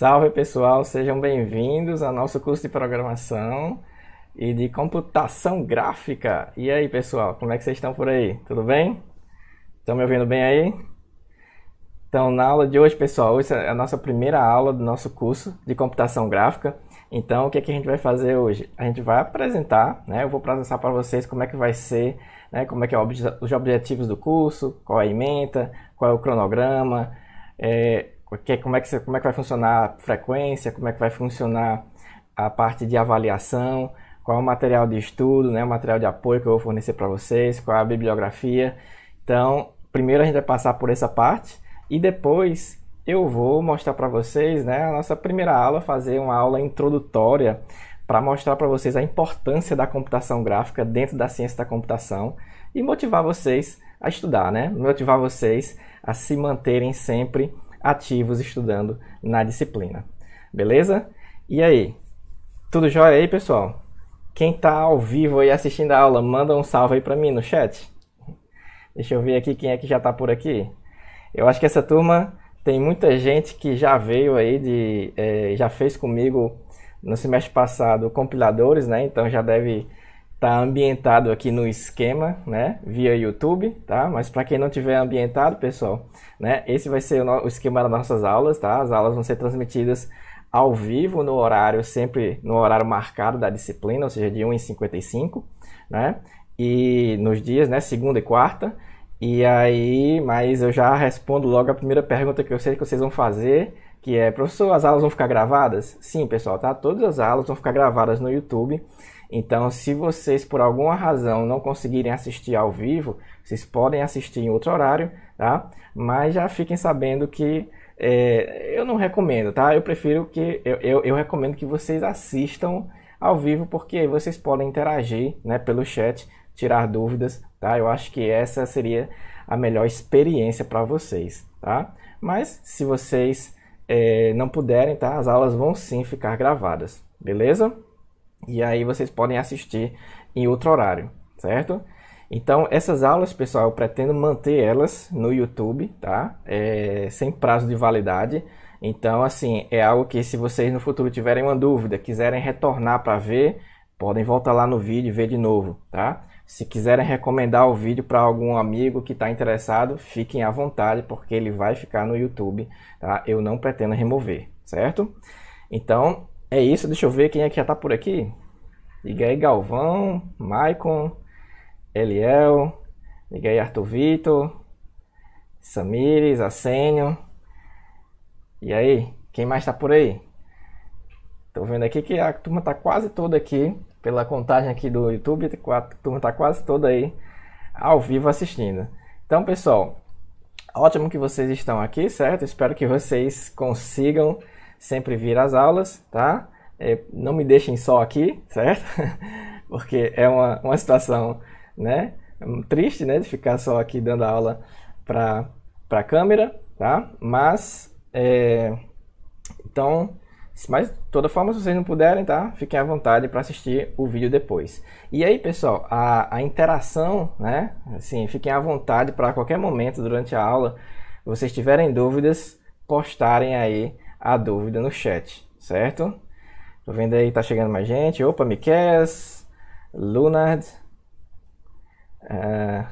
Salve pessoal, sejam bem-vindos ao nosso curso de programação e de computação gráfica. E aí pessoal, como é que vocês estão por aí? Tudo bem? Estão me ouvindo bem aí? Então, na aula de hoje, pessoal, hoje é a nossa primeira aula do nosso curso de computação gráfica. Então, o que, é que a gente vai fazer hoje? A gente vai apresentar, né? Eu vou apresentar para vocês como é que vai ser, né? Como é que é os objetivos do curso, qual é a ementa, qual é o cronograma, é, porque é, como é que, como é que vai funcionar a frequência, como é que vai funcionar a parte de avaliação, qual é o material de estudo, né, o material de apoio que eu vou fornecer para vocês, qual é a bibliografia. Então, primeiro a gente vai passar por essa parte e depois eu vou mostrar para vocês, né, a nossa primeira aula, fazer uma aula introdutória para mostrar para vocês a importância da computação gráfica dentro da ciência da computação e motivar vocês a estudar, né? Motivar vocês a se manterem sempre ativos estudando na disciplina. Beleza? E aí? Tudo jóia aí, pessoal? Quem tá ao vivo aí assistindo a aula, manda um salve aí para mim no chat. Deixa eu ver aqui quem é que já tá por aqui. Eu acho que essa turma tem muita gente que já veio aí de, é, já fez comigo no semestre passado compiladores, né? Então já deve tá ambientado aqui no esquema, né, via YouTube, tá? Mas para quem não tiver ambientado, pessoal, né, esse vai ser o, no, o, esquema das nossas aulas, tá? As aulas vão ser transmitidas ao vivo no horário, sempre no horário marcado da disciplina, ou seja, de 1h55, né? E nos dias, né, segunda e quarta. E aí, mas eu já respondo logo a primeira pergunta que eu sei que vocês vão fazer, que é, professor, as aulas vão ficar gravadas? Sim, pessoal, tá? Todas as aulas vão ficar gravadas no YouTube então, se vocês por alguma razão não conseguirem assistir ao vivo, vocês podem assistir em outro horário, tá? Mas já fiquem sabendo que é, eu não recomendo, tá? Eu prefiro que eu, eu, eu recomendo que vocês assistam ao vivo, porque aí vocês podem interagir, né, pelo chat, tirar dúvidas, tá? Eu acho que essa seria a melhor experiência para vocês, tá? Mas se vocês é, não puderem, tá? As aulas vão sim ficar gravadas, beleza? E aí vocês podem assistir em outro horário, certo? Então, essas aulas, pessoal, eu pretendo manter elas no YouTube, tá? É, sem prazo de validade. Então, assim, é algo que se vocês no futuro tiverem uma dúvida, quiserem retornar para ver, podem voltar lá no vídeo e ver de novo, tá? Se quiserem recomendar o vídeo para algum amigo que está interessado, fiquem à vontade, porque ele vai ficar no YouTube, tá? Eu não pretendo remover, certo? Então, é isso, deixa eu ver quem é que já tá por aqui. Miguel Galvão, Maicon, Eliel, Miguel Arthur Vitor, Samires, Assênio. E aí, quem mais tá por aí? Tô vendo aqui que a turma tá quase toda aqui, pela contagem aqui do YouTube, a turma tá quase toda aí ao vivo assistindo. Então, pessoal, ótimo que vocês estão aqui, certo? Espero que vocês consigam sempre vir às aulas, tá? É, não me deixem só aqui, certo? Porque é uma, uma situação, né? Triste, né? De ficar só aqui dando aula para a câmera, tá? Mas, é, então, mas de toda forma, se vocês não puderem, tá? Fiquem à vontade para assistir o vídeo depois. E aí, pessoal, a, a interação, né? Assim, fiquem à vontade para qualquer momento durante a aula, vocês tiverem dúvidas, postarem aí a dúvida no chat, certo? Tô vendo aí, tá chegando mais gente. Opa, Miquelas, Lunard. Uh,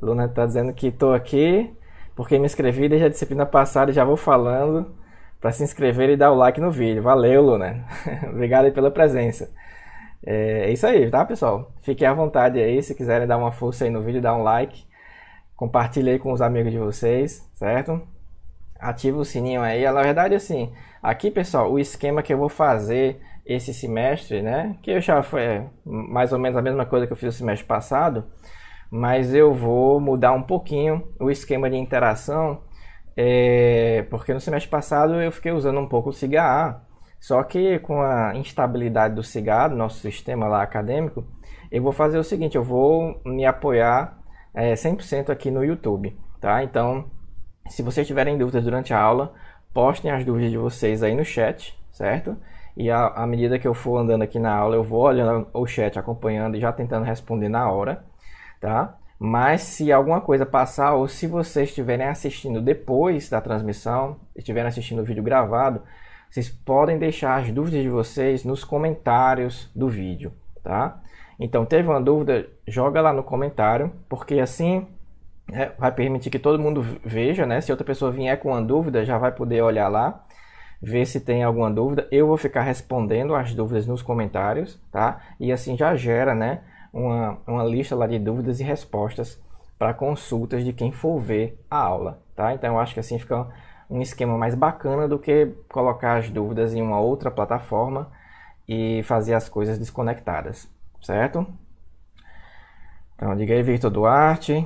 Lunard tá dizendo que tô aqui porque me inscrevi desde a disciplina passada e já vou falando para se inscrever e dar o like no vídeo. Valeu, Lunard. Obrigado aí pela presença. É, é isso aí, tá, pessoal? Fiquem à vontade aí, se quiserem dar uma força aí no vídeo, dá um like. Compartilhe aí com os amigos de vocês, certo? ativa o sininho aí. Na verdade, assim, aqui, pessoal, o esquema que eu vou fazer esse semestre, né? Que eu já foi é, mais ou menos a mesma coisa que eu fiz o semestre passado, mas eu vou mudar um pouquinho o esquema de interação, é, porque no semestre passado eu fiquei usando um pouco o ciga só que com a instabilidade do CIGA, do nosso sistema lá acadêmico, eu vou fazer o seguinte, eu vou me apoiar é, 100% aqui no YouTube, tá? Então, se vocês tiverem dúvidas durante a aula, postem as dúvidas de vocês aí no chat, certo? E à medida que eu for andando aqui na aula, eu vou olhando o chat, acompanhando e já tentando responder na hora, tá? Mas se alguma coisa passar ou se vocês estiverem assistindo depois da transmissão, estiverem assistindo o vídeo gravado, vocês podem deixar as dúvidas de vocês nos comentários do vídeo, tá? Então, teve uma dúvida, joga lá no comentário, porque assim é, vai permitir que todo mundo veja, né? Se outra pessoa vier com uma dúvida, já vai poder olhar lá, ver se tem alguma dúvida. Eu vou ficar respondendo as dúvidas nos comentários, tá? E assim já gera, né? Uma, uma lista lá de dúvidas e respostas para consultas de quem for ver a aula, tá? Então eu acho que assim fica um esquema mais bacana do que colocar as dúvidas em uma outra plataforma e fazer as coisas desconectadas, certo? Então diga aí, Vitor Duarte.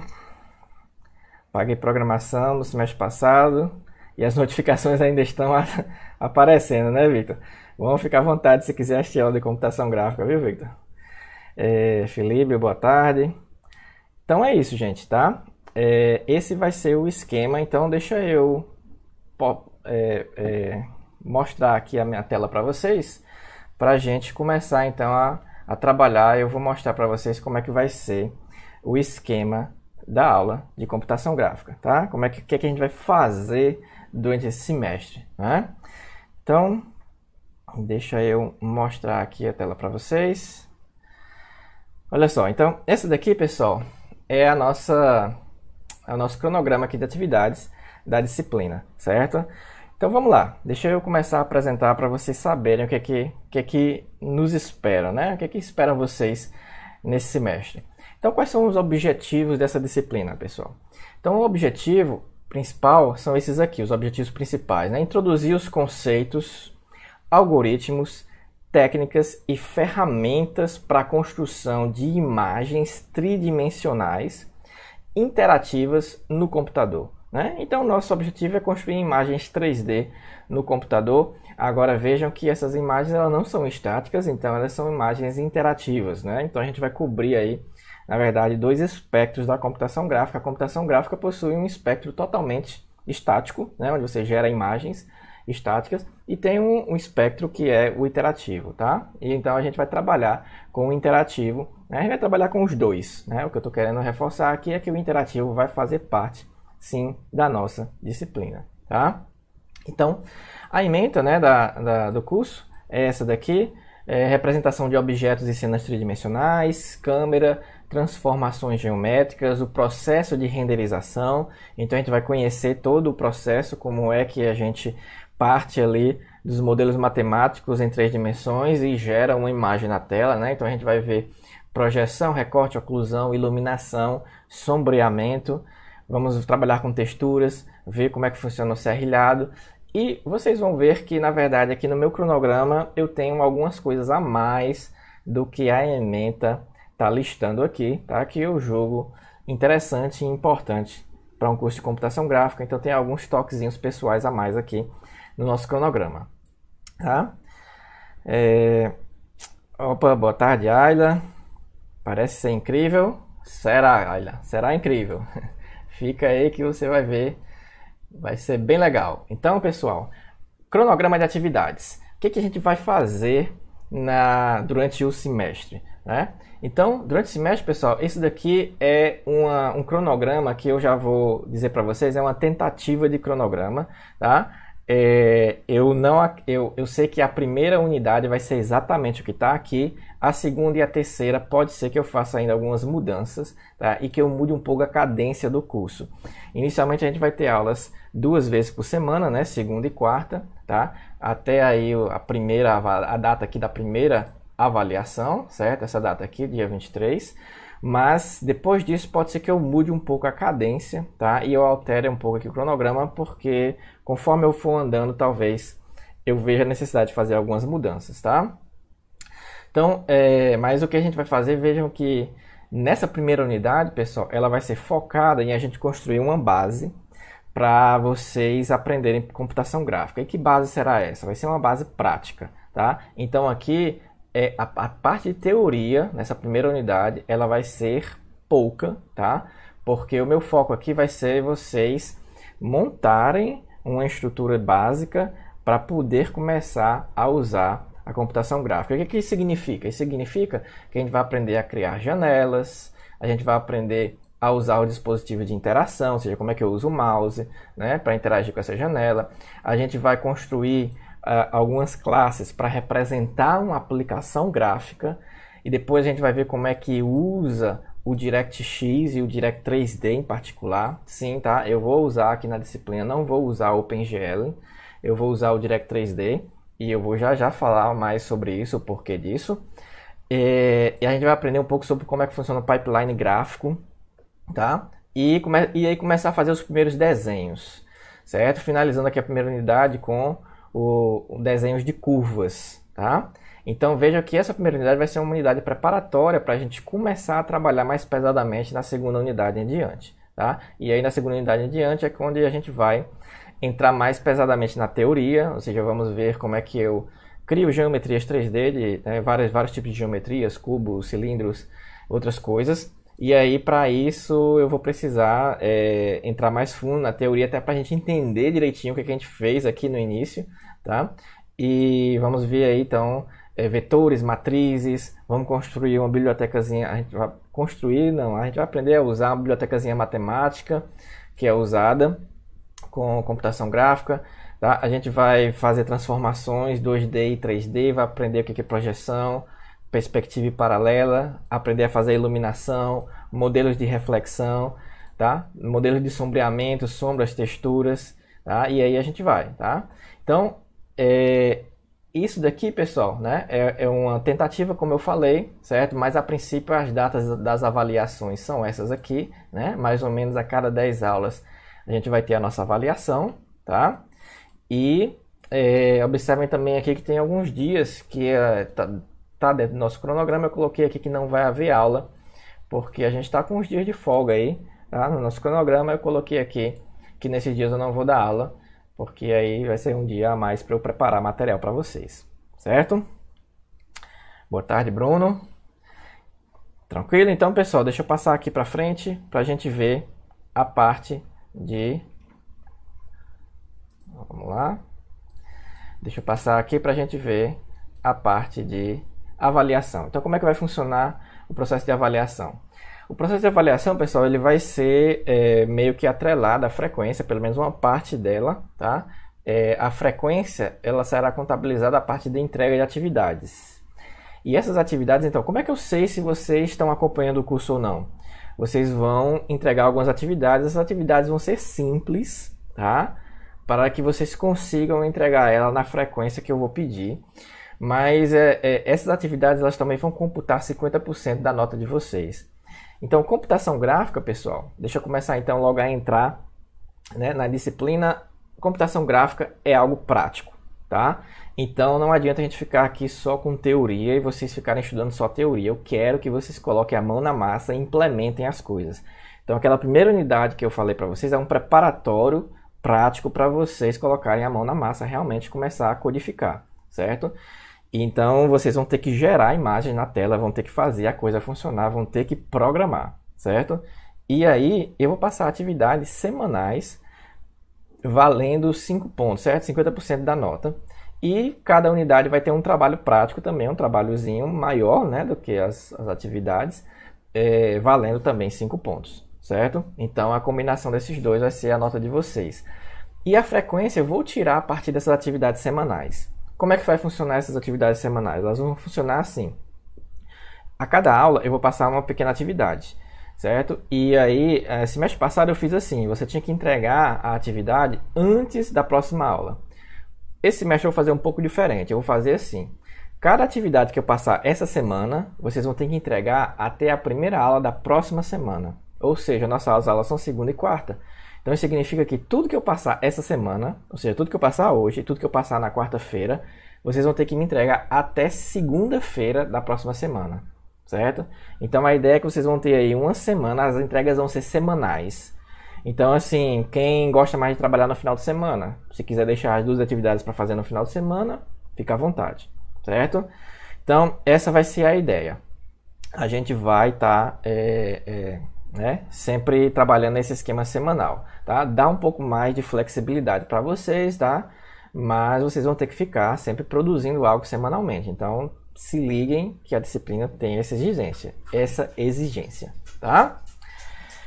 Paguei programação no semestre passado e as notificações ainda estão aparecendo, né, Victor? Vamos ficar à vontade se quiser assistir aula de computação gráfica, viu, Victor? É, Felipe, boa tarde. Então é isso, gente, tá? É, esse vai ser o esquema, então deixa eu é, é, mostrar aqui a minha tela para vocês, para a gente começar então a, a trabalhar. Eu vou mostrar para vocês como é que vai ser o esquema da aula de computação gráfica, tá? Como é que, que, é que a gente vai fazer durante esse semestre, né? Então, deixa eu mostrar aqui a tela para vocês. Olha só, então, essa daqui, pessoal, é a nossa é o nosso cronograma aqui de atividades da disciplina, certo? Então vamos lá, deixa eu começar a apresentar para vocês saberem o que é que, que, é que nos espera, né? O que é que espera vocês nesse semestre. Então, quais são os objetivos dessa disciplina, pessoal? Então, o objetivo principal são esses aqui, os objetivos principais: né? introduzir os conceitos, algoritmos, técnicas e ferramentas para a construção de imagens tridimensionais interativas no computador. Né? Então, nosso objetivo é construir imagens 3D no computador. Agora, vejam que essas imagens elas não são estáticas, então elas são imagens interativas. Né? Então, a gente vai cobrir aí na verdade, dois espectros da computação gráfica. A computação gráfica possui um espectro totalmente estático, né, onde você gera imagens estáticas, e tem um, um, espectro que é o interativo, tá? E então a gente vai trabalhar com o interativo, né? a gente vai trabalhar com os dois, né? O que eu estou querendo reforçar aqui é que o interativo vai fazer parte, sim, da nossa disciplina, tá? Então, a ementa né, da, da do curso é essa daqui, é representação de objetos e cenas tridimensionais, câmera, transformações geométricas, o processo de renderização. Então a gente vai conhecer todo o processo, como é que a gente parte ali dos modelos matemáticos em três dimensões e gera uma imagem na tela, né? Então a gente vai ver projeção, recorte, oclusão, iluminação, sombreamento. Vamos trabalhar com texturas, ver como é que funciona o serrilhado e vocês vão ver que, na verdade, aqui no meu cronograma eu tenho algumas coisas a mais do que a ementa está listando aqui, tá? Que o jogo interessante e importante para um curso de computação gráfica, então tem alguns toquezinhos pessoais a mais aqui no nosso cronograma, tá? É... Opa, boa tarde, Ayla. Parece ser incrível. Será, Ayla? Será incrível. Fica aí que você vai ver. Vai ser bem legal. Então, pessoal, cronograma de atividades. O que, que a gente vai fazer na... durante o semestre? Né? Então, durante esse semestre, pessoal, esse daqui é uma, um cronograma que eu já vou dizer para vocês, é uma tentativa de cronograma, tá? É, eu não eu, eu sei que a primeira unidade vai ser exatamente o que está aqui, a segunda e a terceira pode ser que eu faça ainda algumas mudanças tá? e que eu mude um pouco a cadência do curso. Inicialmente a gente vai ter aulas duas vezes por semana, né? segunda e quarta, tá? até aí a primeira a data aqui da primeira avaliação, certo? Essa data aqui, dia 23. Mas depois disso pode ser que eu mude um pouco a cadência, tá? E eu altere um pouco aqui o cronograma, porque conforme eu for andando, talvez eu veja a necessidade de fazer algumas mudanças, tá? Então, é, mas o que a gente vai fazer, vejam que nessa primeira unidade, pessoal, ela vai ser focada em a gente construir uma base para vocês aprenderem computação gráfica. E que base será essa? Vai ser uma base prática, tá? Então aqui é, a, a parte de teoria, nessa primeira unidade, ela vai ser pouca, tá? Porque o meu foco aqui vai ser vocês montarem uma estrutura básica para poder começar a usar a computação gráfica. O que, que isso significa? Isso significa que a gente vai aprender a criar janelas, a gente vai aprender a usar o dispositivo de interação, ou seja, como é que eu uso o mouse né, para interagir com essa janela. A gente vai construir ah, algumas classes para representar uma aplicação gráfica e depois a gente vai ver como é que usa o DirectX e o Direct 3D em particular. Sim, tá? Eu vou usar aqui na disciplina, não vou usar o OpenGL, eu vou usar o Direct 3D e eu vou já já falar mais sobre isso, o porquê disso. E, é, e a gente vai aprender um pouco sobre como é que funciona o pipeline gráfico, tá? E, come, e aí começar a fazer os primeiros desenhos, certo? Finalizando aqui a primeira unidade com o, desenhos de curvas, tá? Então veja que essa primeira unidade vai ser uma unidade preparatória para a gente começar a trabalhar mais pesadamente na segunda unidade em diante, tá? E aí na segunda unidade em diante é onde a gente vai entrar mais pesadamente na teoria, ou seja, vamos ver como é que eu crio geometrias 3D, de, né, vários, vários tipos de geometrias, cubos, cilindros, outras coisas. E aí, para isso, eu vou precisar é, entrar mais fundo na teoria, até para a gente entender direitinho o que, que a gente fez aqui no início tá? E vamos ver aí, então, é, vetores, matrizes, vamos construir uma bibliotecazinha, a gente vai construir, não, a gente vai aprender a usar uma bibliotecazinha matemática, que é usada com computação gráfica, tá? A gente vai fazer transformações 2D e 3D, vai aprender o que é projeção, perspectiva e paralela, aprender a fazer iluminação, modelos de reflexão, tá? Modelos de sombreamento, sombras, texturas, tá? E aí a gente vai, tá? Então, é, isso daqui, pessoal, né, é, é, uma tentativa, como eu falei, certo? Mas a princípio as datas das avaliações são essas aqui, né? Mais ou menos a cada 10 aulas a gente vai ter a nossa avaliação, tá? E é, observem também aqui que tem alguns dias que é, tá, tá dentro do nosso cronograma. Eu coloquei aqui que não vai haver aula, porque a gente está com uns dias de folga aí, tá? No nosso cronograma eu coloquei aqui que nesses dias eu não vou dar aula porque aí vai ser um dia a mais para eu preparar material para vocês, certo? Boa tarde, Bruno. Tranquilo? Então, pessoal, deixa eu passar aqui para frente para a gente ver a parte de... Vamos lá. Deixa eu passar aqui para a gente ver a parte de avaliação. Então, como é que vai funcionar o processo de avaliação. O processo de avaliação, pessoal, ele vai ser é, meio que atrelado à frequência, pelo menos uma parte dela, tá? É, a frequência, ela será contabilizada a partir da entrega de atividades. E essas atividades, então, como é que eu sei se vocês estão acompanhando o curso ou não? Vocês vão entregar algumas atividades, essas atividades vão ser simples, tá? Para que vocês consigam entregar ela na frequência que eu vou pedir. Mas é, é, essas atividades elas também vão computar 50% da nota de vocês. Então, computação gráfica, pessoal, deixa eu começar então logo a entrar né, na disciplina. Computação gráfica é algo prático, tá? Então, não adianta a gente ficar aqui só com teoria e vocês ficarem estudando só teoria. Eu quero que vocês coloquem a mão na massa e implementem as coisas. Então, aquela primeira unidade que eu falei para vocês é um preparatório prático para vocês colocarem a mão na massa realmente começar a codificar, certo? Então vocês vão ter que gerar a imagem na tela, vão ter que fazer a coisa funcionar, vão ter que programar, certo? E aí eu vou passar atividades semanais valendo 5 pontos, certo? 50% da nota. E cada unidade vai ter um trabalho prático também, um trabalhozinho maior né, do que as, as atividades, é, valendo também 5 pontos, certo? Então a combinação desses dois vai ser a nota de vocês. E a frequência eu vou tirar a partir dessas atividades semanais. Como é que vai funcionar essas atividades semanais? Elas vão funcionar assim. A cada aula eu vou passar uma pequena atividade, certo? E aí, eh, semestre passado eu fiz assim: você tinha que entregar a atividade antes da próxima aula. Esse semestre eu vou fazer um pouco diferente. Eu vou fazer assim: cada atividade que eu passar essa semana, vocês vão ter que entregar até a primeira aula da próxima semana. Ou seja, nossas aulas são segunda e quarta. Então isso significa que tudo que eu passar essa semana, ou seja, tudo que eu passar hoje, tudo que eu passar na quarta-feira, vocês vão ter que me entregar até segunda-feira da próxima semana, certo? Então a ideia é que vocês vão ter aí uma semana, as entregas vão ser semanais. Então assim, quem gosta mais de trabalhar no final de semana, se quiser deixar as duas atividades para fazer no final de semana, fica à vontade, certo? Então essa vai ser a ideia. A gente vai estar tá, é, é né? Sempre trabalhando nesse esquema semanal, tá? Dá um pouco mais de flexibilidade para vocês, tá? Mas vocês vão ter que ficar sempre produzindo algo semanalmente. Então, se liguem que a disciplina tem essa exigência, essa exigência, tá?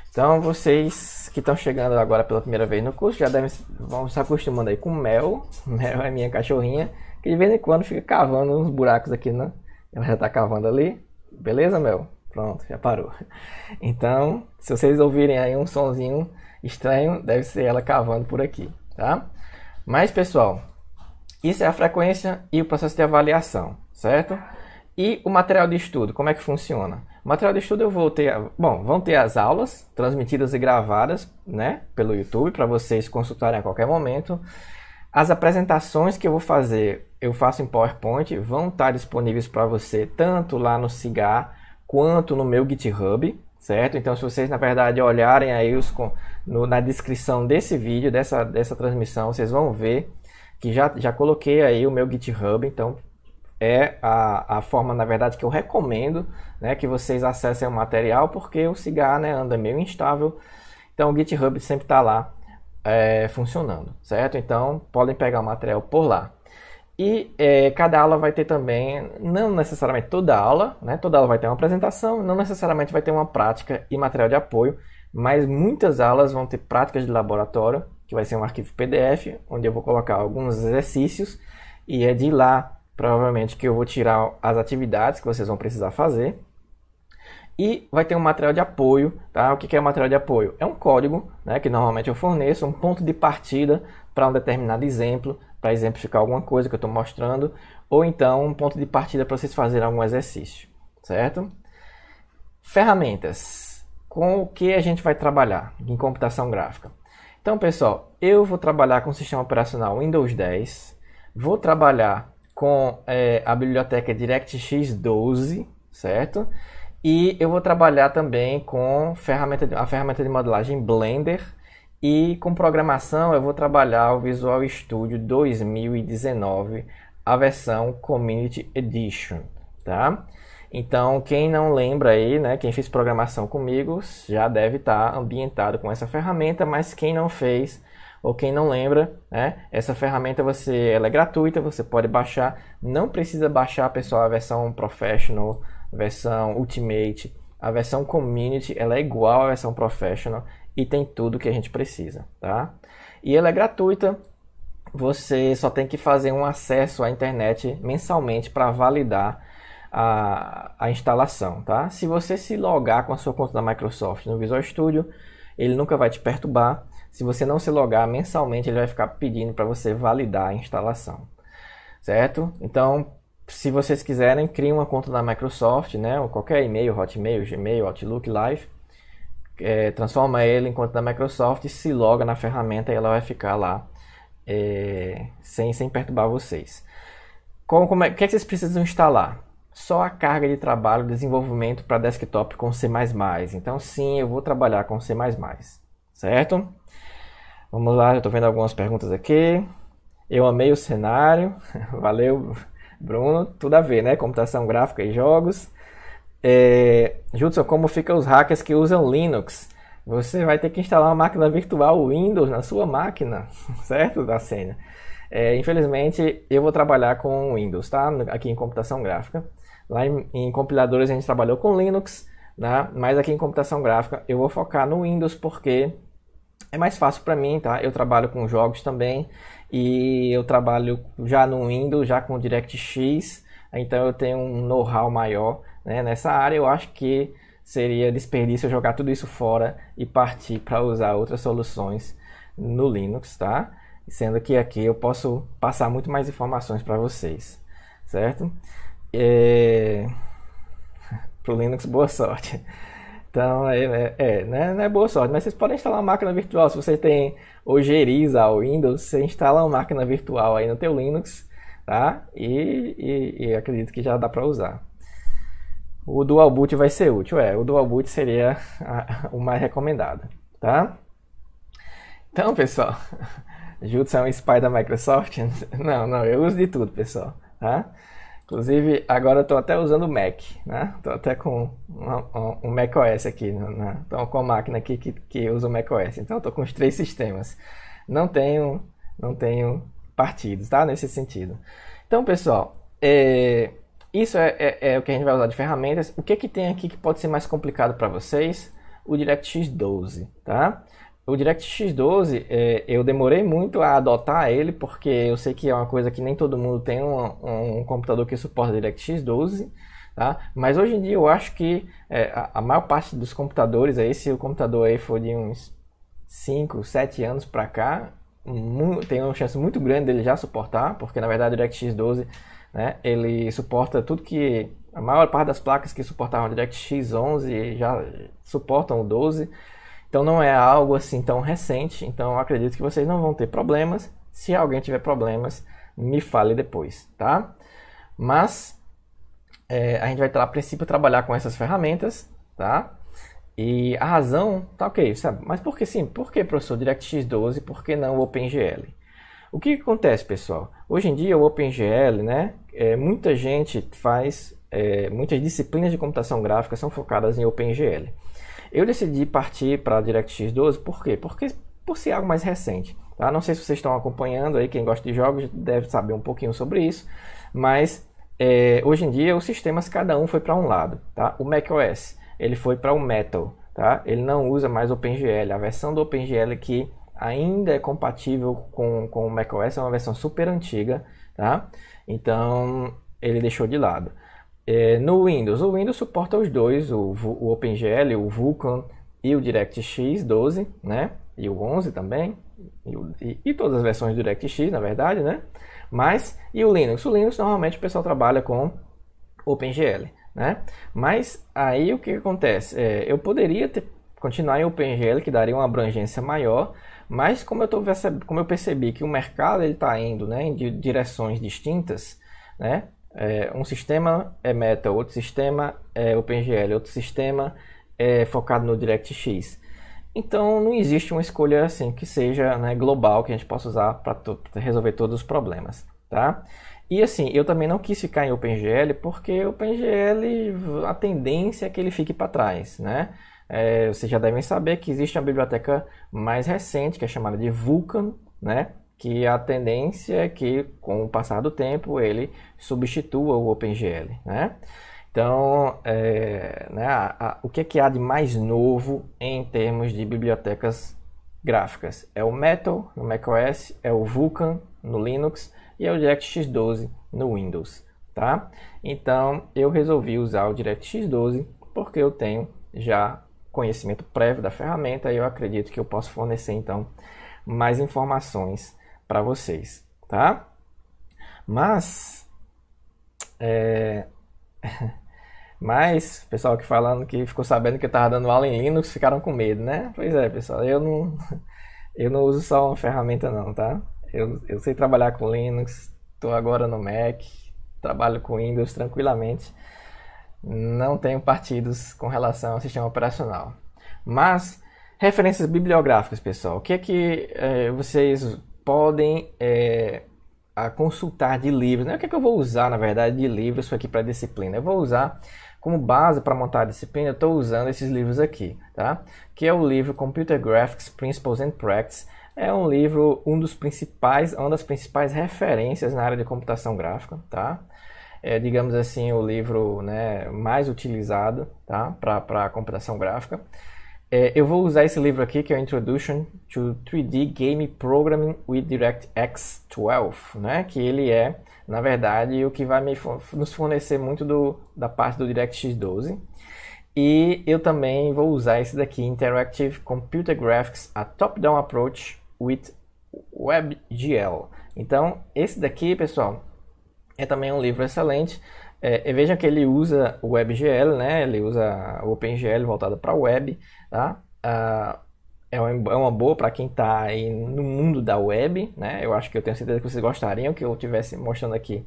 Então, vocês que estão chegando agora pela primeira vez no curso já devem vão se acostumando aí com Mel. Mel é minha cachorrinha que de vez em quando fica cavando uns buracos aqui, né? Ela já tá cavando ali. Beleza, Mel? Pronto, já parou. Então, se vocês ouvirem aí um sonzinho estranho, deve ser ela cavando por aqui, tá? Mas, pessoal, isso é a frequência e o processo de avaliação, certo? E o material de estudo, como é que funciona? O material de estudo eu vou ter, bom, vão ter as aulas transmitidas e gravadas, né, pelo YouTube para vocês consultarem a qualquer momento. As apresentações que eu vou fazer, eu faço em PowerPoint, vão estar disponíveis para você tanto lá no Cigar quanto no meu GitHub, certo? Então, se vocês, na verdade, olharem aí os, no, na descrição desse vídeo, dessa, dessa transmissão, vocês vão ver que já, já coloquei aí o meu GitHub, então é a, a forma, na verdade, que eu recomendo né, que vocês acessem o material, porque o cigarro né, anda meio instável, então o GitHub sempre está lá é, funcionando, certo? Então, podem pegar o material por lá. E é, cada aula vai ter também, não necessariamente toda aula, né? Toda aula vai ter uma apresentação, não necessariamente vai ter uma prática e material de apoio, mas muitas aulas vão ter práticas de laboratório, que vai ser um arquivo PDF, onde eu vou colocar alguns exercícios e é de lá, provavelmente, que eu vou tirar as atividades que vocês vão precisar fazer. E vai ter um material de apoio, tá? O que é o um material de apoio? É um código, né, que normalmente eu forneço, um ponto de partida para um determinado exemplo, para exemplificar alguma coisa que eu estou mostrando, ou então um ponto de partida para vocês fazerem algum exercício, certo? Ferramentas. Com o que a gente vai trabalhar em computação gráfica? Então, pessoal, eu vou trabalhar com o sistema operacional Windows 10, vou trabalhar com é, a biblioteca DirectX 12, certo? E eu vou trabalhar também com ferramenta de, a ferramenta de modelagem Blender, e com programação eu vou trabalhar o Visual Studio 2019, a versão Community Edition, tá? Então, quem não lembra aí, né, quem fez programação comigo, já deve estar tá ambientado com essa ferramenta, mas quem não fez ou quem não lembra, né, essa ferramenta você ela é gratuita, você pode baixar, não precisa baixar, pessoal, a versão Professional, versão Ultimate, a versão Community, ela é igual à versão Professional, e tem tudo que a gente precisa, tá? E ela é gratuita, você só tem que fazer um acesso à internet mensalmente para validar a, a instalação, tá? Se você se logar com a sua conta da Microsoft no Visual Studio, ele nunca vai te perturbar. Se você não se logar mensalmente, ele vai ficar pedindo para você validar a instalação, certo? Então, se vocês quiserem, criem uma conta da Microsoft, né? Ou qualquer e-mail, Hotmail, Gmail, Outlook, Live é, transforma ele enquanto da Microsoft, se loga na ferramenta e ela vai ficar lá é, sem, sem perturbar vocês. Como, como é, o que, é que vocês precisam instalar? Só a carga de trabalho desenvolvimento para desktop com C++. Então sim, eu vou trabalhar com C++, certo? Vamos lá, eu estou vendo algumas perguntas aqui. Eu amei o cenário, valeu Bruno, tudo a ver, né? Computação gráfica e jogos. É, Judson, como ficam os hackers que usam Linux? Você vai ter que instalar uma máquina virtual Windows na sua máquina, certo, da cena. É, infelizmente, eu vou trabalhar com Windows, tá? Aqui em computação gráfica. Lá em, em compiladores a gente trabalhou com Linux, né? Mas aqui em computação gráfica eu vou focar no Windows porque é mais fácil para mim, tá? Eu trabalho com jogos também e eu trabalho já no Windows, já com DirectX, então eu tenho um know-how maior né? Nessa área eu acho que seria desperdício jogar tudo isso fora e partir para usar outras soluções no Linux, tá? Sendo que aqui eu posso passar muito mais informações para vocês, certo? É... para o Linux, boa sorte. Então, é, é, é, né? não é boa sorte, mas vocês podem instalar uma máquina virtual. Se você tem Ogeriza ou Windows, você instala uma máquina virtual aí no teu Linux, tá? E, e, e acredito que já dá para usar o dual boot vai ser útil. É, o dual boot seria a, o mais recomendado, tá? Então, pessoal, Jutsu é um spy da Microsoft? Não, não, eu uso de tudo, pessoal, tá? Inclusive, agora eu estou até usando o Mac, né? Estou até com um, um, um Mac OS aqui, né? Tô com a máquina aqui que, que usa o Mac OS. Então, estou com os três sistemas. Não tenho, não tenho partidos, tá? Nesse sentido. Então, pessoal, é... Isso é, é, é, o que a gente vai usar de ferramentas. O que, que tem aqui que pode ser mais complicado para vocês? O DirectX 12, tá? O DirectX 12, é, eu demorei muito a adotar ele, porque eu sei que é uma coisa que nem todo mundo tem um, um computador que suporta DirectX 12, tá? Mas hoje em dia eu acho que é, a, a maior parte dos computadores aí, se o computador aí for de uns 5, 7 anos para cá, tem uma chance muito grande dele já suportar, porque na verdade o DirectX 12 né? Ele suporta tudo que a maior parte das placas que suportavam DirectX 11 já suportam o 12. Então não é algo assim tão recente, então acredito que vocês não vão ter problemas. Se alguém tiver problemas, me fale depois, tá? Mas é, a gente vai, a princípio, trabalhar com essas ferramentas, tá? E a razão, tá ok, sabe? Mas por que sim? Por que, professor, DirectX 12? Por que não OpenGL? O que, acontece, pessoal? Hoje em dia, o OpenGL, né? É, muita gente faz, é, muitas disciplinas de computação gráfica são focadas em OpenGL. Eu decidi partir para DirectX 12, por quê? Porque por ser algo mais recente. Tá? Não sei se vocês estão acompanhando aí, quem gosta de jogos deve saber um pouquinho sobre isso, mas é, hoje em dia os sistemas cada um foi para um lado. Tá? O macOS ele foi para o Metal, tá? ele não usa mais OpenGL, a versão do OpenGL que ainda é compatível com, com o macOS, é uma versão super antiga, tá? Então ele deixou de lado. É, no Windows, o Windows suporta os dois, o, o OpenGL, o Vulkan e o DirectX 12, né? E o 11 também, e, e, todas as versões do DirectX, na verdade, né? Mas, e o Linux? O Linux normalmente o pessoal trabalha com OpenGL, né? Mas aí o que acontece? É, eu poderia ter, continuar em OpenGL, que daria uma abrangência maior, mas como eu, tô, como eu percebi que o mercado está indo né, em direções distintas, né? É, um sistema é Meta, outro sistema é OpenGL, outro sistema é focado no DirectX. Então não existe uma escolha assim que seja né, global que a gente possa usar para resolver todos os problemas, tá? E assim, eu também não quis ficar em OpenGL porque o OpenGL a tendência é que ele fique para trás, né? É, vocês já devem saber que existe uma biblioteca mais recente, que é chamada de Vulkan, né? que a tendência é que, com o passar do tempo, ele substitua o OpenGL. Né? Então, é, né, a, a, o que, é que há de mais novo em termos de bibliotecas gráficas? É o Metal no macOS, é o Vulkan no Linux e é o DirectX 12 no Windows. Tá? Então, eu resolvi usar o DirectX 12 porque eu tenho já conhecimento prévio da ferramenta, eu acredito que eu posso fornecer então mais informações para vocês, tá? Mas, é... mas pessoal que falando que ficou sabendo que eu tava dando aula em Linux ficaram com medo, né? Pois é, pessoal, eu não, eu não uso só uma ferramenta não, tá? Eu, eu sei trabalhar com Linux, estou agora no Mac, trabalho com Windows tranquilamente não tenho partidos com relação ao sistema operacional. Mas, referências bibliográficas, pessoal. O que é que é, vocês podem é, a consultar de livros? Né? O que é que eu vou usar, na verdade, de livros aqui para disciplina? Eu vou usar como base para montar a disciplina, eu estou usando esses livros aqui, tá? Que é o livro Computer Graphics Principles and Practice. É um livro, um dos principais, uma das principais referências na área de computação gráfica, tá? é, digamos assim, o livro né, mais utilizado tá, para a computação gráfica. É, eu vou usar esse livro aqui, que é Introduction to 3D Game Programming with DirectX 12, né, que ele é, na verdade, o que vai me, nos fornecer muito do, da parte do DirectX 12. E eu também vou usar esse daqui, Interactive Computer Graphics, a Top-Down Approach with WebGL. Então, esse daqui, pessoal, é também um livro excelente. É, veja que ele usa o WebGL, né? Ele usa o OpenGL voltado para web, tá? Ah, é, é uma boa para quem está aí no mundo da web, né? Eu acho que eu tenho certeza que vocês gostariam que eu estivesse mostrando aqui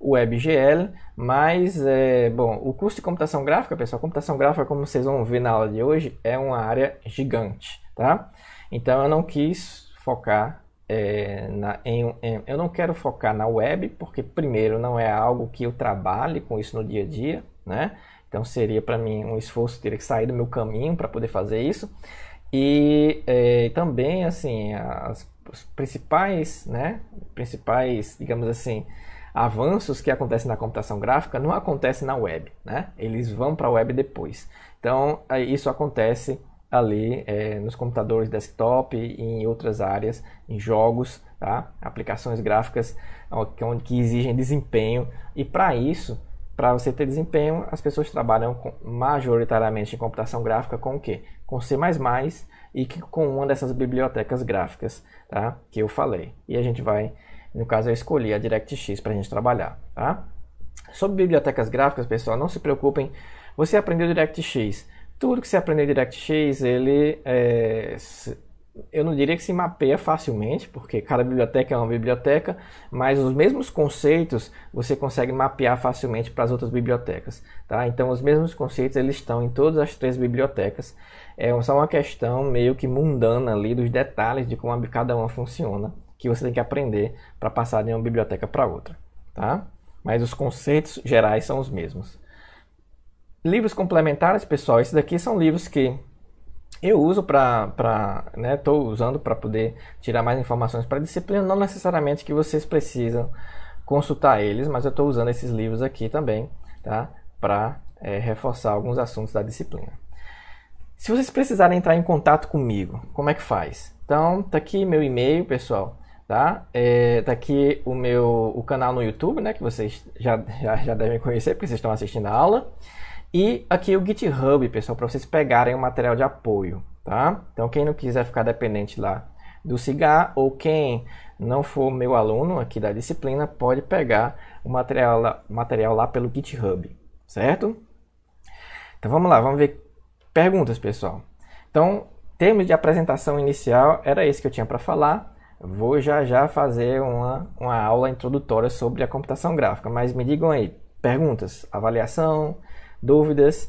o WebGL, mas, é, bom, o curso de computação gráfica, pessoal, computação gráfica, como vocês vão ver na aula de hoje, é uma área gigante, tá? Então eu não quis focar é, na, em, em, eu não quero focar na web, porque primeiro não é algo que eu trabalhe com isso no dia a dia, né? Então seria para mim um esforço, ter que sair do meu caminho para poder fazer isso. E é, também, assim, as, os principais, né, principais, digamos assim, avanços que acontecem na computação gráfica não acontecem na web, né? Eles vão para a web depois. Então, isso acontece ali é, nos computadores desktop e em outras áreas, em jogos, tá? aplicações gráficas é onde que exigem desempenho. E para isso, para você ter desempenho, as pessoas trabalham com, majoritariamente em computação gráfica com o quê? Com C++ e que, com uma dessas bibliotecas gráficas tá? que eu falei. E a gente vai, no caso eu escolhi a DirectX para a gente trabalhar. Tá? Sobre bibliotecas gráficas, pessoal, não se preocupem. Você aprendeu DirectX, tudo que você aprender em DirectX, ele é, eu não diria que se mapeia facilmente, porque cada biblioteca é uma biblioteca, mas os mesmos conceitos você consegue mapear facilmente para as outras bibliotecas, tá? Então os mesmos conceitos eles estão em todas as três bibliotecas. É só uma questão meio que mundana ali dos detalhes de como cada uma funciona, que você tem que aprender para passar de uma biblioteca para outra, tá? Mas os conceitos gerais são os mesmos. Livros complementares, pessoal, esses daqui são livros que eu uso para, né, estou usando para poder tirar mais informações para a disciplina, não necessariamente que vocês precisam consultar eles, mas eu estou usando esses livros aqui também, tá, para é, reforçar alguns assuntos da disciplina. Se vocês precisarem entrar em contato comigo, como é que faz? Então, tá aqui meu e-mail, pessoal, tá? É, tá aqui o meu o canal no YouTube, né, que vocês já, já, já devem conhecer, porque vocês estão assistindo a aula. E aqui o GitHub, pessoal, para vocês pegarem o material de apoio, tá? Então quem não quiser ficar dependente lá do CIGAR ou quem não for meu aluno aqui da disciplina, pode pegar o material lá, material lá pelo GitHub, certo? Então vamos lá, vamos ver perguntas, pessoal. Então, termos de apresentação inicial, era isso que eu tinha para falar. Vou já já fazer uma, uma aula introdutória sobre a computação gráfica, mas me digam aí, perguntas, avaliação, Dúvidas?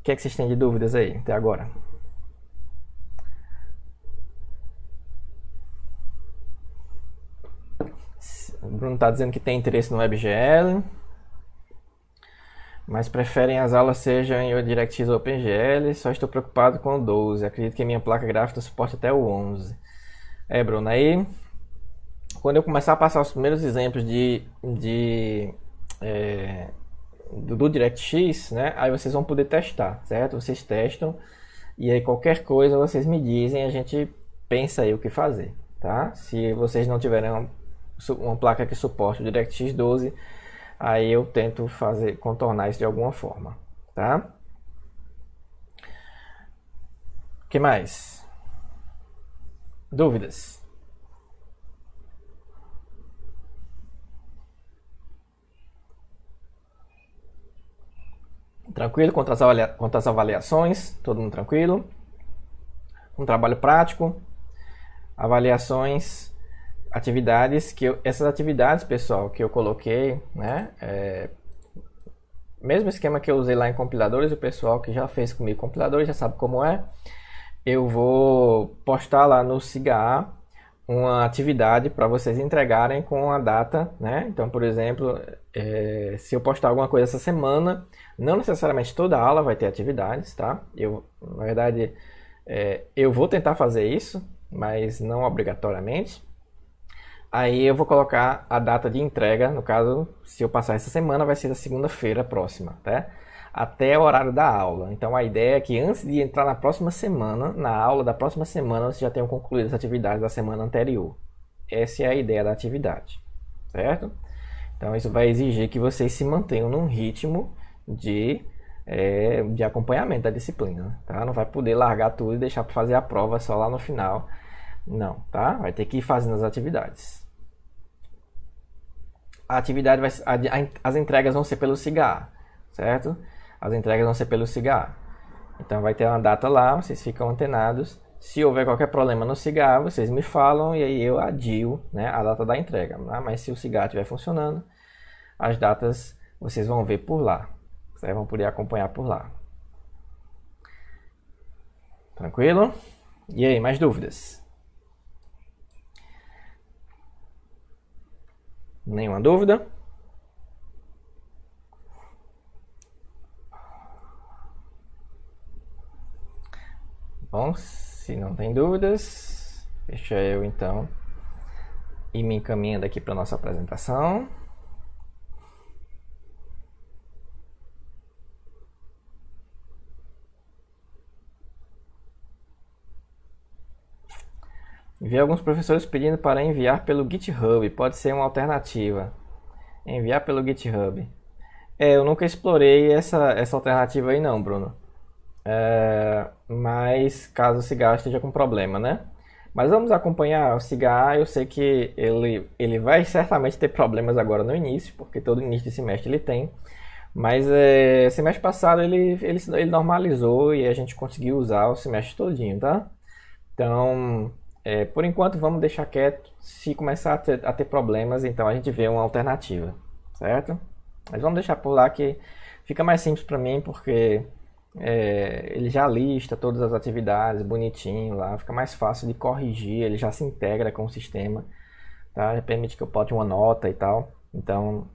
O que é que vocês têm de dúvidas aí até agora? O Bruno está dizendo que tem interesse no WebGL, mas preferem as aulas sejam em DirectX ou OpenGL. Só estou preocupado com o 12. Acredito que minha placa gráfica suporte até o 11. É, Bruno, aí quando eu começar a passar os primeiros exemplos de, de é, do, do DirectX, né? Aí vocês vão poder testar, certo? Vocês testam e aí qualquer coisa vocês me dizem, a gente pensa aí o que fazer, tá? Se vocês não tiverem uma, uma placa que suporte o DirectX 12, aí eu tento fazer contornar isso de alguma forma, tá? O Que mais? Dúvidas? Tranquilo quanto às, avalia quanto às avaliações, todo mundo tranquilo. Um trabalho prático, avaliações, atividades que eu, essas atividades, pessoal, que eu coloquei, né? É, mesmo esquema que eu usei lá em compiladores, o pessoal que já fez comigo compiladores já sabe como é. Eu vou postar lá no CIGA uma atividade para vocês entregarem com a data, né? Então, por exemplo, é, se eu postar alguma coisa essa semana, não necessariamente toda a aula vai ter atividades, tá? Eu, na verdade, é, eu vou tentar fazer isso, mas não obrigatoriamente. Aí eu vou colocar a data de entrega, no caso, se eu passar essa semana, vai ser da segunda-feira próxima, tá? Até o horário da aula. Então a ideia é que antes de entrar na próxima semana, na aula da próxima semana, você já tenha concluído as atividades da semana anterior. Essa é a ideia da atividade, certo? Então isso vai exigir que vocês se mantenham num ritmo de, é, de acompanhamento da disciplina, tá? Não vai poder largar tudo e deixar para fazer a prova só lá no final, não, tá? Vai ter que ir fazendo as atividades. A atividade vai, a, a, as entregas vão ser pelo Cigar, certo? As entregas vão ser pelo Cigar. Então vai ter uma data lá, vocês ficam antenados se houver qualquer problema no cigarro, vocês me falam e aí eu adio né, a data da entrega. Né? Mas se o cigarro estiver funcionando, as datas vocês vão ver por lá. Vocês vão poder acompanhar por lá. Tranquilo? E aí, mais dúvidas? Nenhuma dúvida? Bom, se não tem dúvidas, deixa eu então e me encaminhando aqui para nossa apresentação. Vi alguns professores pedindo para enviar pelo GitHub, pode ser uma alternativa. Enviar pelo GitHub. É, eu nunca explorei essa, essa alternativa aí não, Bruno. É, mas caso o cigarro esteja com problema, né? Mas vamos acompanhar o cigarro. Eu sei que ele, ele vai certamente ter problemas agora no início, porque todo início de semestre ele tem. Mas é, semestre passado ele, ele, ele normalizou e a gente conseguiu usar o semestre todinho, tá? Então, é, por enquanto vamos deixar quieto. Se começar a ter, a ter problemas, então a gente vê uma alternativa, certo? Mas vamos deixar por lá que fica mais simples para mim, porque é, ele já lista todas as atividades bonitinho lá, fica mais fácil de corrigir, ele já se integra com o sistema, tá? permite que eu bote uma nota e tal. Então,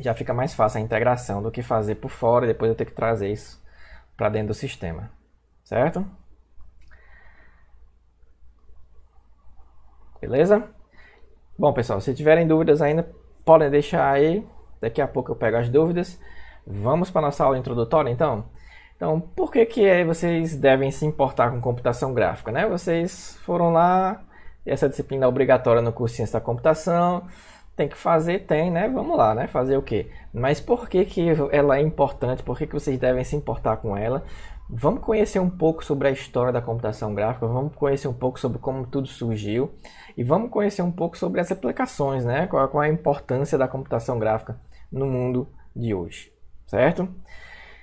já fica mais fácil a integração do que fazer por fora e depois eu ter que trazer isso para dentro do sistema, certo? Beleza? Bom, pessoal, se tiverem dúvidas ainda, podem deixar aí. Daqui a pouco eu pego as dúvidas. Vamos para a nossa aula introdutória, então? Então, por que, que vocês devem se importar com computação gráfica? Né? Vocês foram lá, essa disciplina é obrigatória no curso de Ciência da Computação, tem que fazer, tem, né? Vamos lá, né? Fazer o quê? Mas por que, que ela é importante? Por que, que vocês devem se importar com ela? Vamos conhecer um pouco sobre a história da computação gráfica, vamos conhecer um pouco sobre como tudo surgiu e vamos conhecer um pouco sobre as aplicações, né? Qual, qual a importância da computação gráfica no mundo de hoje, certo?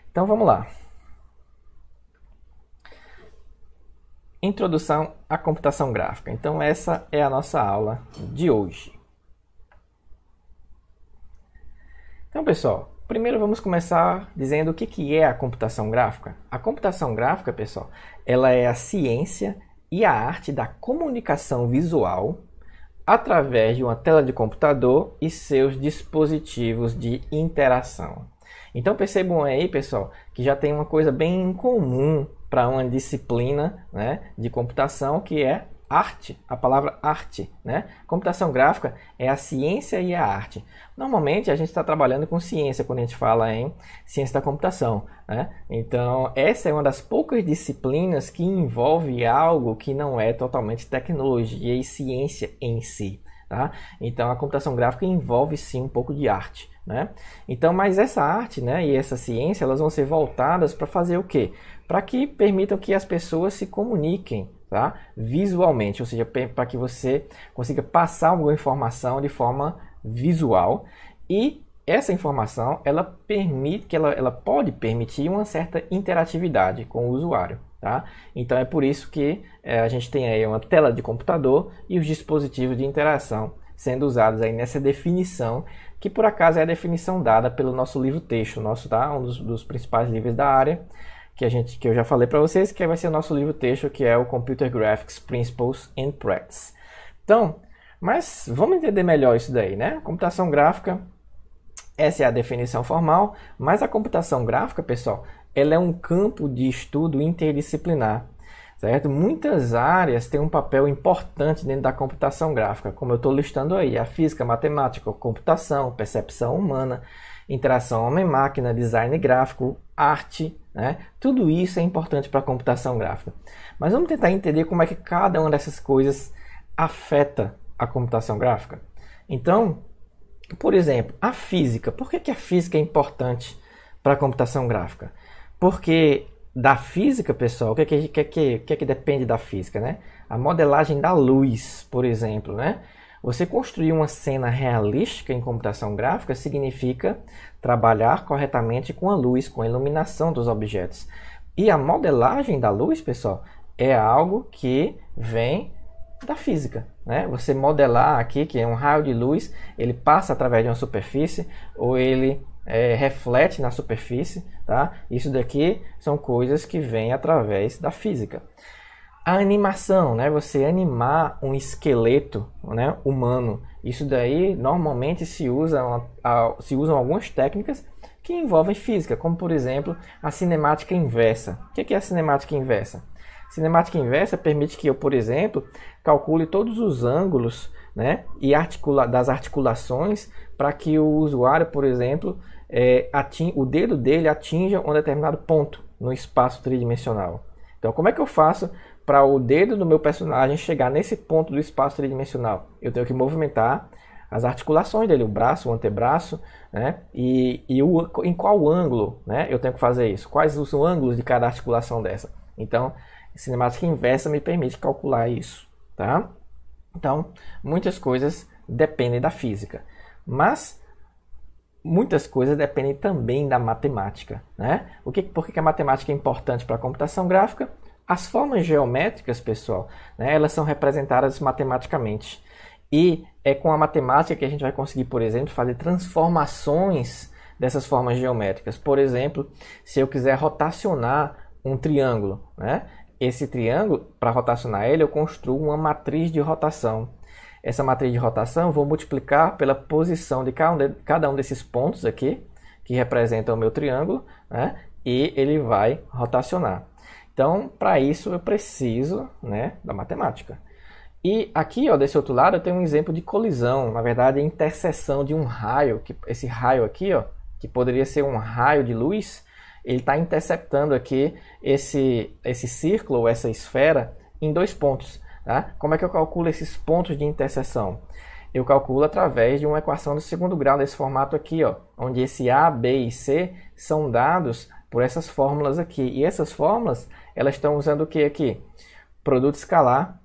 Então vamos lá. Introdução à computação gráfica. Então, essa é a nossa aula de hoje. Então, pessoal, primeiro vamos começar dizendo o que, que é a computação gráfica. A computação gráfica, pessoal, ela é a ciência e a arte da comunicação visual através de uma tela de computador e seus dispositivos de interação. Então percebam aí, pessoal, que já tem uma coisa bem comum para uma disciplina né, de computação que é arte, a palavra arte, né? Computação gráfica é a ciência e a arte. Normalmente a gente está trabalhando com ciência quando a gente fala em ciência da computação, né? Então essa é uma das poucas disciplinas que envolve algo que não é totalmente tecnologia e ciência em si, tá? Então a computação gráfica envolve sim um pouco de arte, né? Então, mas essa arte, né, e essa ciência, elas vão ser voltadas para fazer o quê? para que permitam que as pessoas se comuniquem tá? visualmente, ou seja, para que você consiga passar uma informação de forma visual e essa informação ela permite que ela, ela pode permitir uma certa interatividade com o usuário. Tá? Então é por isso que é, a gente tem aí uma tela de computador e os dispositivos de interação sendo usados aí nessa definição, que por acaso é a definição dada pelo nosso livro texto, nosso tá? um dos, dos principais livros da área, que a gente que eu já falei para vocês, que vai ser nosso livro texto, que é o Computer Graphics Principles and Practice. Então, mas vamos entender melhor isso daí, né? Computação gráfica, essa é a definição formal, mas a computação gráfica, pessoal, ela é um campo de estudo interdisciplinar. Certo? Muitas áreas têm um papel importante dentro da computação gráfica, como eu estou listando aí: a física, a matemática, a computação, percepção humana, interação homem-máquina, design gráfico, arte, né? Tudo isso é importante para a computação gráfica. Mas vamos tentar entender como é que cada uma dessas coisas afeta a computação gráfica. Então, por exemplo, a física. Por que, que a física é importante para a computação gráfica? Porque da física, pessoal, o que, é que, que, é que, é que depende da física? Né? A modelagem da luz, por exemplo. Né? Você construir uma cena realística em computação gráfica significa trabalhar corretamente com a luz, com a iluminação dos objetos. E a modelagem da luz, pessoal, é algo que vem da física. Né? Você modelar aqui, que é um raio de luz, ele passa através de uma superfície ou ele é, reflete na superfície. Tá? Isso daqui são coisas que vêm através da física a animação, né? Você animar um esqueleto, né, humano. Isso daí normalmente se usa, se usam algumas técnicas que envolvem física, como por exemplo a cinemática inversa. O que é a cinemática inversa? cinemática inversa permite que eu, por exemplo, calcule todos os ângulos, né, e articula das articulações para que o usuário, por exemplo, é, o dedo dele atinja um determinado ponto no espaço tridimensional. Então, como é que eu faço para o dedo do meu personagem chegar nesse ponto do espaço tridimensional, eu tenho que movimentar as articulações dele, o braço, o antebraço, né? E, e o, em qual ângulo, né? Eu tenho que fazer isso. Quais os ângulos de cada articulação dessa? Então, cinemática inversa me permite calcular isso, tá? Então, muitas coisas dependem da física, mas muitas coisas dependem também da matemática, né? O que, por que a matemática é importante para a computação gráfica? As formas geométricas, pessoal, né, elas são representadas matematicamente. E é com a matemática que a gente vai conseguir, por exemplo, fazer transformações dessas formas geométricas. Por exemplo, se eu quiser rotacionar um triângulo, né? Esse triângulo, para rotacionar ele, eu construo uma matriz de rotação. Essa matriz de rotação eu vou multiplicar pela posição de cada um desses pontos aqui, que representam o meu triângulo, né? e ele vai rotacionar. Então, para isso eu preciso né, da matemática. E aqui, ó, desse outro lado, eu tenho um exemplo de colisão, na verdade, a interseção de um raio, que esse raio aqui, ó, que poderia ser um raio de luz, ele está interceptando aqui esse, esse círculo, essa esfera, em dois pontos. Tá? Como é que eu calculo esses pontos de interseção? Eu calculo através de uma equação do segundo grau, desse formato aqui, ó, onde esse A, B e C são dados por essas fórmulas aqui. E essas fórmulas, elas estão usando o que aqui? Produto escalar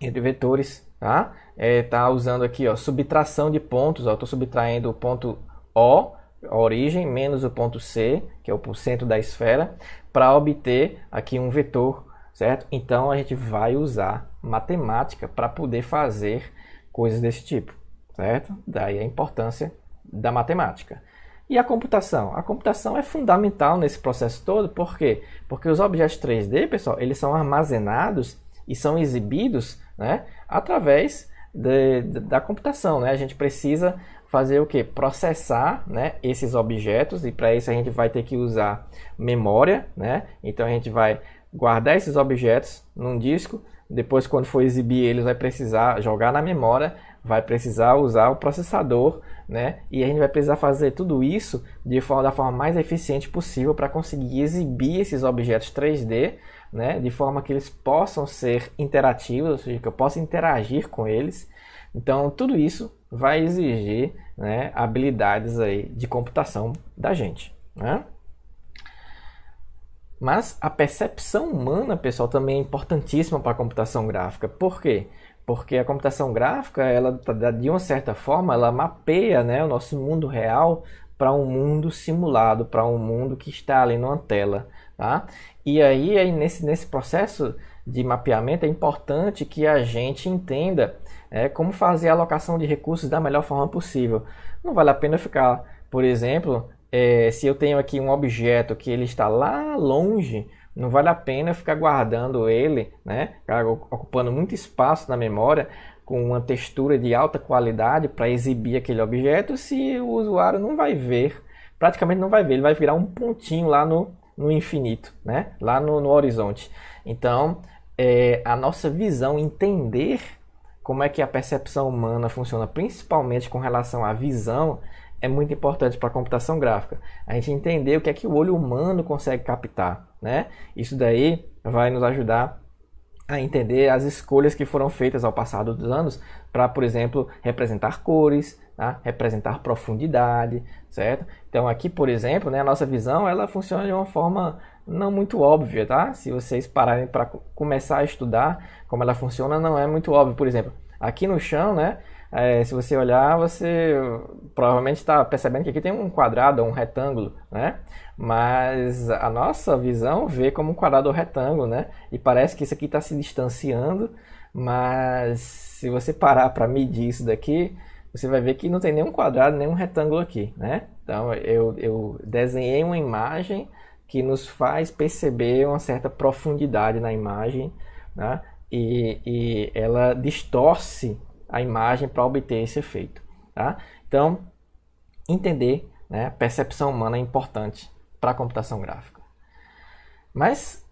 entre vetores, tá? É, tá usando aqui, ó, subtração de pontos, ó, subtraindo o ponto O, a origem, menos o ponto C, que é o centro da esfera, para obter aqui um vetor, certo? Então a gente vai usar matemática para poder fazer coisas desse tipo, certo? Daí a importância da matemática. E a computação? A computação é fundamental nesse processo todo, por quê? Porque os objetos 3D, pessoal, eles são armazenados e são exibidos né, através de, de, da computação. Né? A gente precisa fazer o que? Processar né, esses objetos e para isso a gente vai ter que usar memória. Né? Então a gente vai guardar esses objetos num disco, depois quando for exibir eles vai precisar jogar na memória vai precisar usar o processador, né? E a gente vai precisar fazer tudo isso de forma, da forma mais eficiente possível para conseguir exibir esses objetos 3D, né? De forma que eles possam ser interativos, ou seja, que eu possa interagir com eles. Então, tudo isso vai exigir né, habilidades aí de computação da gente, né? Mas a percepção humana, pessoal, também é importantíssima para a computação gráfica. Por quê? Porque porque a computação gráfica, ela tá, de uma certa forma, ela mapeia né, o nosso mundo real para um mundo simulado, para um mundo que está ali numa tela. Tá? E aí, aí nesse, nesse processo de mapeamento, é importante que a gente entenda é, como fazer a alocação de recursos da melhor forma possível. Não vale a pena ficar, por exemplo, é, se eu tenho aqui um objeto que ele está lá longe, não vale a pena ficar guardando ele, né? Ocupando muito espaço na memória com uma textura de alta qualidade para exibir aquele objeto, se o usuário não vai ver, praticamente não vai ver, ele vai virar um pontinho lá no, no infinito, né? Lá no, no horizonte. Então, é, a nossa visão entender como é que a percepção humana funciona, principalmente com relação à visão, é muito importante para a computação gráfica. A gente entender o que é que o olho humano consegue captar, né? Isso daí vai nos ajudar a entender as escolhas que foram feitas ao passar dos anos para, por exemplo, representar cores, tá? representar profundidade, certo? Então aqui, por exemplo, né, a nossa visão ela funciona de uma forma não muito óbvia, tá? Se vocês pararem para começar a estudar como ela funciona, não é muito óbvio. Por exemplo, aqui no chão, né, é, se você olhar, você provavelmente está percebendo que aqui tem um quadrado, ou um retângulo, né? Mas a nossa visão vê como um quadrado ou retângulo, né? E parece que isso aqui está se distanciando, mas se você parar para medir isso daqui, você vai ver que não tem nenhum quadrado, nenhum retângulo aqui, né? Então eu, eu desenhei uma imagem que nos faz perceber uma certa profundidade na imagem, né? E, e ela distorce a imagem para obter esse efeito. Tá? Então, entender né, percepção humana é importante para a computação gráfica. Mas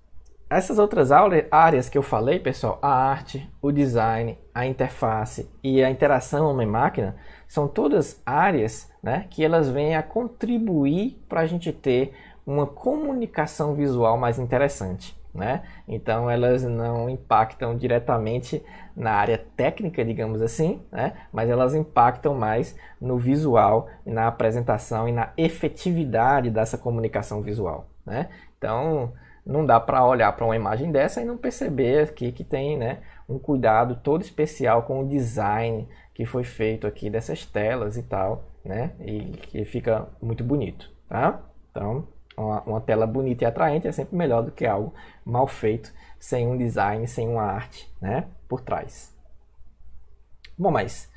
essas outras áreas que eu falei, pessoal, a arte, o design, a interface e a interação homem-máquina, são todas áreas né, que elas vêm a contribuir para a gente ter uma comunicação visual mais interessante né? Então elas não impactam diretamente na área técnica, digamos assim, né? Mas elas impactam mais no visual, na apresentação e na efetividade dessa comunicação visual, né? Então não dá para olhar para uma imagem dessa e não perceber aqui que tem, né, um cuidado todo especial com o design que foi feito aqui dessas telas e tal, né? E que fica muito bonito, tá? Então uma, uma tela bonita e atraente é sempre melhor do que algo mal feito, sem um design, sem uma arte, né, por trás. Bom, mas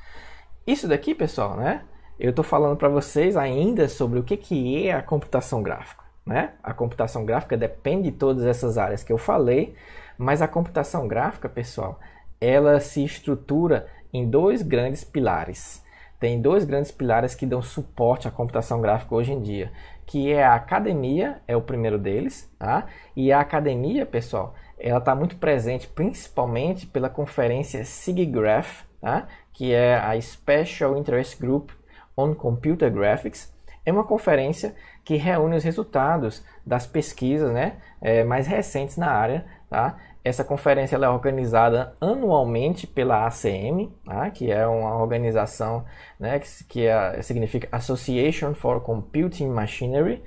isso daqui, pessoal, né? Eu estou falando para vocês ainda sobre o que, que é a computação gráfica. Né? A computação gráfica depende de todas essas áreas que eu falei, mas a computação gráfica, pessoal, ela se estrutura em dois grandes pilares. Tem dois grandes pilares que dão suporte à computação gráfica hoje em dia, que é a academia, é o primeiro deles, tá? E a academia, pessoal, ela está muito presente principalmente pela conferência SIGGRAPH, tá? que é a Special Interest Group on Computer Graphics. É uma conferência que reúne os resultados das pesquisas né, é, mais recentes na área, tá? Essa conferência é organizada anualmente pela ACM, né, tá? que é uma organização né, que, que é, significa Association for Computing Machinery.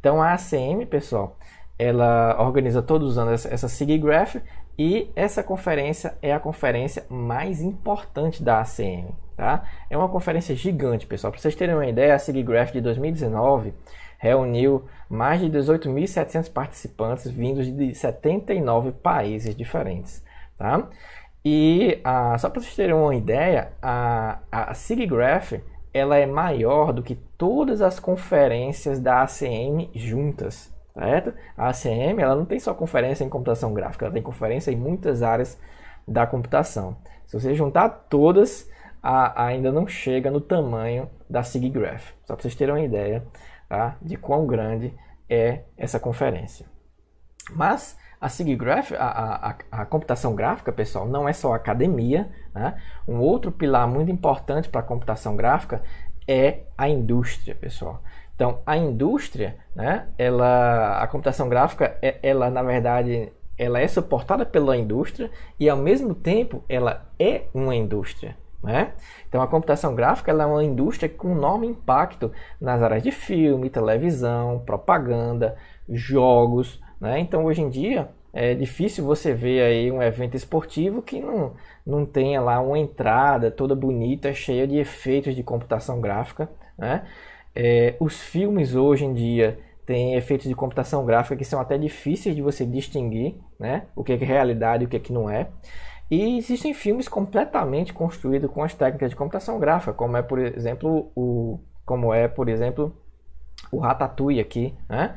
Então a ACM, pessoal, ela organiza todos os anos essa, essa SIGGRAPH e essa conferência é a conferência mais importante da ACM. Tá? É uma conferência gigante, pessoal. Para vocês terem uma ideia, a SIGGRAPH de 2019 reuniu mais de 18.700 participantes vindos de 79 países diferentes. Tá? E ah, só para vocês terem uma ideia, a, a SIGGRAPH ela é maior do que todas as conferências da ACM juntas, certo? A ACM ela não tem só conferência em computação gráfica, ela tem conferência em muitas áreas da computação. Se você juntar todas, a, a ainda não chega no tamanho da SIGGRAPH. Só para vocês terem uma ideia tá? de quão grande é essa conferência. Mas a SIGGRAPH, a, a, a, computação gráfica, pessoal, não é só academia. Né? Um outro pilar muito importante para a computação gráfica é a indústria, pessoal. Então, a indústria, né, ela, a computação gráfica, é, ela na verdade, ela é suportada pela indústria e ao mesmo tempo ela é uma indústria. Né? Então a computação gráfica é uma indústria com enorme impacto nas áreas de filme, televisão, propaganda, jogos. Né? Então hoje em dia é difícil você ver aí um evento esportivo que não, não tenha lá uma entrada toda bonita, cheia de efeitos de computação gráfica. Né? É, os filmes hoje em dia têm efeitos de computação gráfica que são até difíceis de você distinguir né? o que é realidade e o que, é que não é. E existem filmes completamente construídos com as técnicas de computação gráfica, como é por exemplo o como é por exemplo o Ratatouille aqui, né?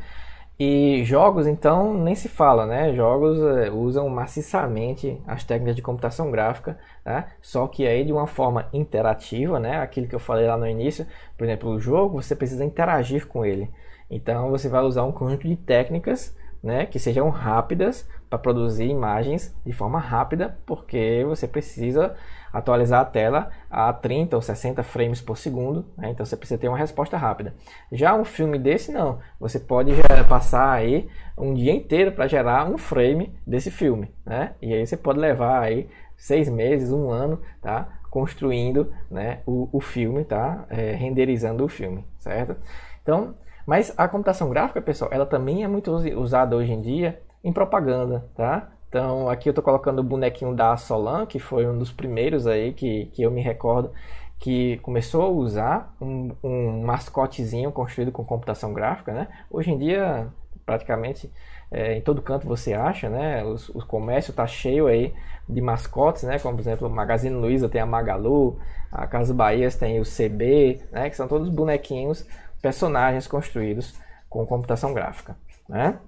E jogos, então, nem se fala, né? Jogos eh, usam maciçamente as técnicas de computação gráfica, né? Só que aí de uma forma interativa, né? Aquilo que eu falei lá no início, por exemplo, o jogo, você precisa interagir com ele. Então, você vai usar um conjunto de técnicas né, que sejam rápidas para produzir imagens de forma rápida, porque você precisa atualizar a tela a 30 ou 60 frames por segundo, né, então você precisa ter uma resposta rápida. Já um filme desse não, você pode passar aí um dia inteiro para gerar um frame desse filme, né, e aí você pode levar aí seis meses, um ano, tá, construindo, né, o, o filme, tá, é, renderizando o filme, certo? Então mas a computação gráfica, pessoal, ela também é muito usada hoje em dia em propaganda, tá? Então, aqui eu estou colocando o bonequinho da Solan, que foi um dos primeiros aí que, que eu me recordo que começou a usar um, um mascotezinho construído com computação gráfica, né? Hoje em dia, praticamente é, em todo canto você acha, né? Os, os comércio tá cheio aí de mascotes, né? Como por exemplo, o Magazine Luiza tem a Magalu, a Casa Bahias tem o CB, né? Que são todos bonequinhos personagens construídos com computação gráfica. Né?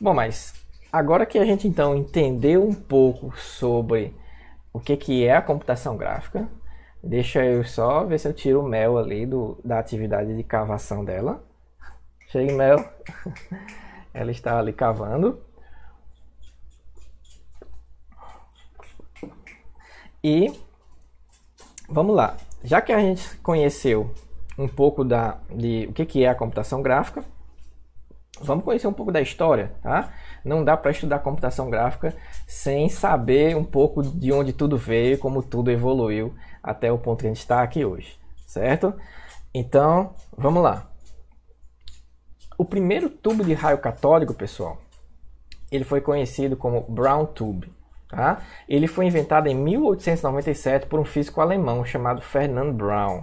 Bom, mas agora que a gente então entendeu um pouco sobre o que, que é a computação gráfica, deixa eu só ver se eu tiro o mel ali do, da atividade de cavação dela. de mel. Ela está ali cavando. E vamos lá já que a gente conheceu um pouco da, de o que, que é a computação gráfica, vamos conhecer um pouco da história, tá? Não dá para estudar computação gráfica sem saber um pouco de onde tudo veio, como tudo evoluiu até o ponto que a gente está aqui hoje, certo? Então, vamos lá. O primeiro tubo de raio catódico, pessoal, ele foi conhecido como Brown Tube. Tá? Ele foi inventado em 1897 por um físico alemão chamado Fernand Brown.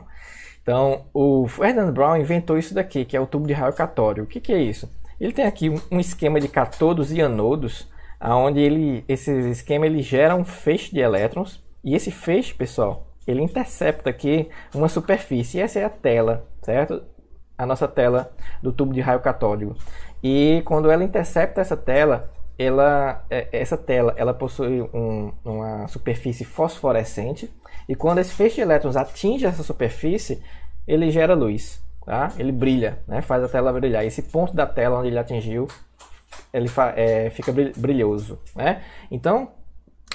Então, o Fernand Brown inventou isso daqui, que é o tubo de raio catório. O que, que é isso? Ele tem aqui um esquema de catodos e anodos, aonde ele, esse esquema ele gera um feixe de elétrons, e esse feixe, pessoal, ele intercepta aqui uma superfície, e essa é a tela, certo? A nossa tela do tubo de raio catódico. E quando ela intercepta essa tela, ela, é, essa tela ela possui um, uma superfície fosforescente e quando esse feixe de elétrons atinge essa superfície, ele gera luz, tá? ele brilha, né? faz a tela brilhar. Esse ponto da tela onde ele atingiu, ele é, fica brilhoso. Né? Então,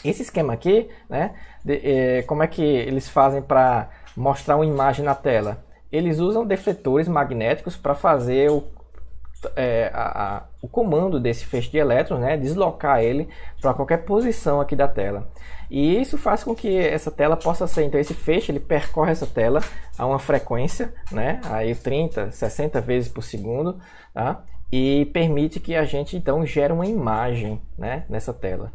esse esquema aqui, né? De, é, como é que eles fazem para mostrar uma imagem na tela? Eles usam defletores magnéticos para fazer o é, a, a, o comando desse feixe de elétrons, né, deslocar ele para qualquer posição aqui da tela. E isso faz com que essa tela possa ser, então esse feixe ele percorre essa tela a uma frequência, né, aí 30, 60 vezes por segundo, tá? E permite que a gente então gere uma imagem, né, nessa tela.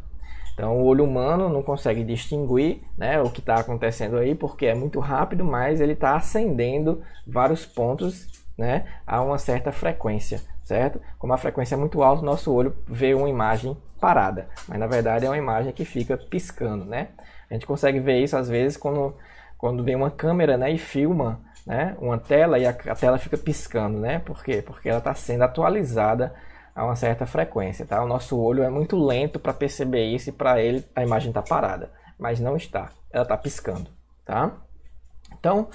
Então o olho humano não consegue distinguir né, o que está acontecendo aí porque é muito rápido, mas ele está acendendo vários pontos né, a uma certa frequência certo? Como a frequência é muito alta, nosso olho vê uma imagem parada, mas na verdade é uma imagem que fica piscando, né? A gente consegue ver isso às vezes quando, quando vem uma câmera né, e filma né, uma tela e a, a tela fica piscando, né? Por quê? Porque ela está sendo atualizada a uma certa frequência, tá? O nosso olho é muito lento para perceber isso e para ele a imagem está parada, mas não está, ela está piscando, tá? Então,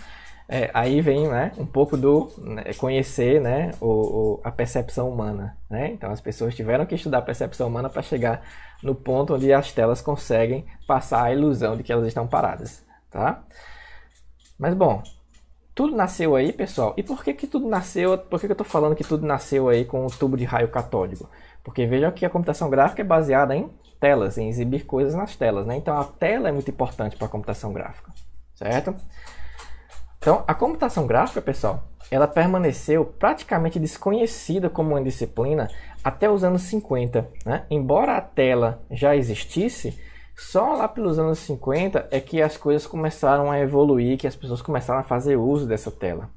é, aí vem né, um pouco do né, conhecer né, o, o, a percepção humana. Né? Então, as pessoas tiveram que estudar a percepção humana para chegar no ponto onde as telas conseguem passar a ilusão de que elas estão paradas. Tá? Mas, bom, tudo nasceu aí, pessoal. E por que, que tudo nasceu? Por que, que eu estou falando que tudo nasceu aí com o tubo de raio catódico? Porque vejam que a computação gráfica é baseada em telas, em exibir coisas nas telas. Né? Então, a tela é muito importante para a computação gráfica. Certo? Então, a computação gráfica, pessoal, ela permaneceu praticamente desconhecida como uma disciplina até os anos 50. Né? Embora a tela já existisse, só lá pelos anos 50 é que as coisas começaram a evoluir, que as pessoas começaram a fazer uso dessa tela.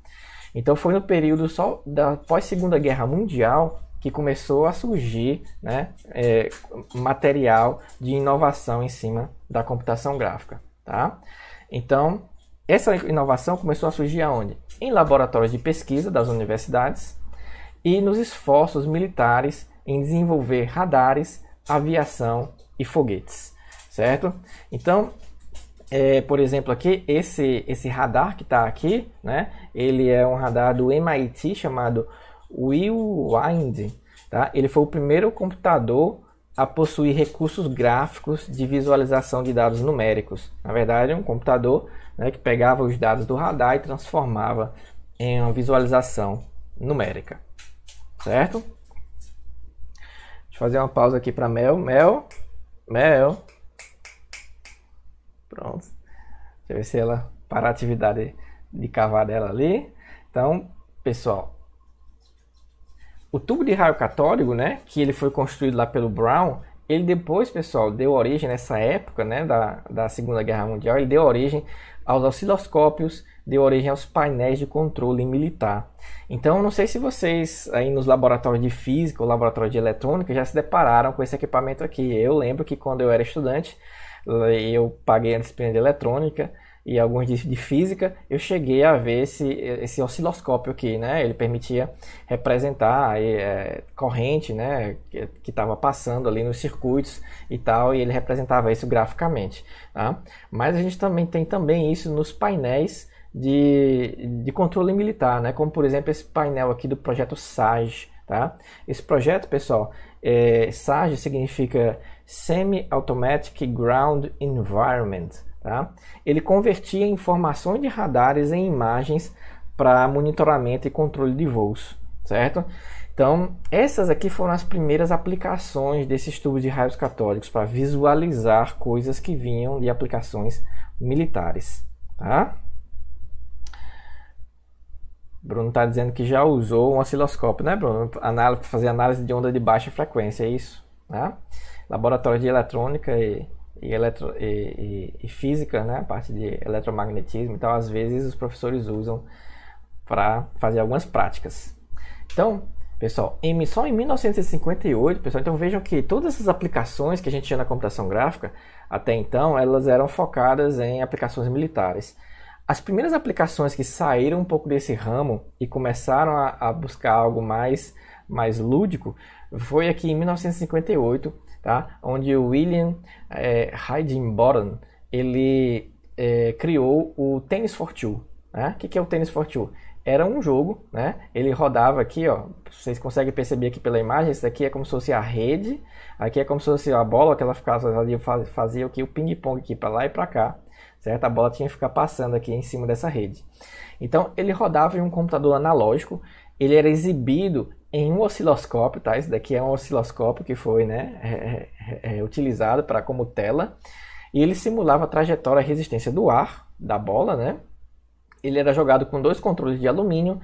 Então foi no período só da pós Segunda Guerra Mundial que começou a surgir né, é, material de inovação em cima da computação gráfica. Tá? Então essa inovação começou a surgir aonde? Em laboratórios de pesquisa das universidades e nos esforços militares em desenvolver radares, aviação e foguetes, certo? Então, é, por exemplo, aqui esse esse radar que está aqui, né? Ele é um radar do MIT chamado Will Wind, tá? Ele foi o primeiro computador a possuir recursos gráficos de visualização de dados numéricos. Na verdade, é um computador né, que pegava os dados do radar e transformava em uma visualização numérica, certo? Deixa eu fazer uma pausa aqui para Mel. Mel, Mel. Pronto. Deixa eu ver se ela para a atividade de cavar dela ali. Então, pessoal, o tubo de raio catódico, né, que ele foi construído lá pelo Brown, ele depois, pessoal, deu origem nessa época, né, da, da Segunda Guerra Mundial, ele deu origem aos osciloscópios, deu origem aos painéis de controle militar. Então, não sei se vocês aí nos laboratórios de física ou laboratório de eletrônica já se depararam com esse equipamento aqui. Eu lembro que quando eu era estudante, eu paguei a disciplina de eletrônica e alguns de, de, física, eu cheguei a ver esse, esse osciloscópio aqui, né? Ele permitia representar é, corrente, né? Que estava passando ali nos circuitos e tal, e ele representava isso graficamente, tá? Mas a gente também tem também isso nos painéis de, de controle militar, né? Como, por exemplo, esse painel aqui do projeto SAGE, tá? Esse projeto, pessoal, é, SAGE significa Semi-Automatic Ground Environment, Tá? Ele convertia informações de radares em imagens para monitoramento e controle de voos, certo? Então, essas aqui foram as primeiras aplicações desses tubos de raios católicos para visualizar coisas que vinham de aplicações militares, tá? Bruno está dizendo que já usou um osciloscópio, né, Bruno? Para fazer análise de onda de baixa frequência, é isso, né? Laboratório de eletrônica e e, eletro, e, e, e física, né? A parte de eletromagnetismo. Então, às vezes, os professores usam para fazer algumas práticas. Então, pessoal, em, só em 1958, pessoal, então vejam que todas essas aplicações que a gente tinha na computação gráfica, até então, elas eram focadas em aplicações militares. As primeiras aplicações que saíram um pouco desse ramo e começaram a, a buscar algo mais, mais lúdico foi aqui em 1958, tá? onde o William é, Heidenbottom ele é, criou o Tennis for Two. Né? O que, é o Tennis for Two? Era um jogo, né? ele rodava aqui, ó, vocês conseguem perceber aqui pela imagem, isso aqui é como se fosse a rede, aqui é como se fosse a bola que ela ficava, fazia o ping-pong aqui para lá e para cá, certo? A bola tinha que ficar passando aqui em cima dessa rede. Então ele rodava em um computador analógico, ele era exibido em um osciloscópio, tá? Esse daqui é um osciloscópio que foi né, é, é, é utilizado para como tela. E ele simulava a trajetória e resistência do ar, da bola, né? Ele era jogado com dois controles de alumínio.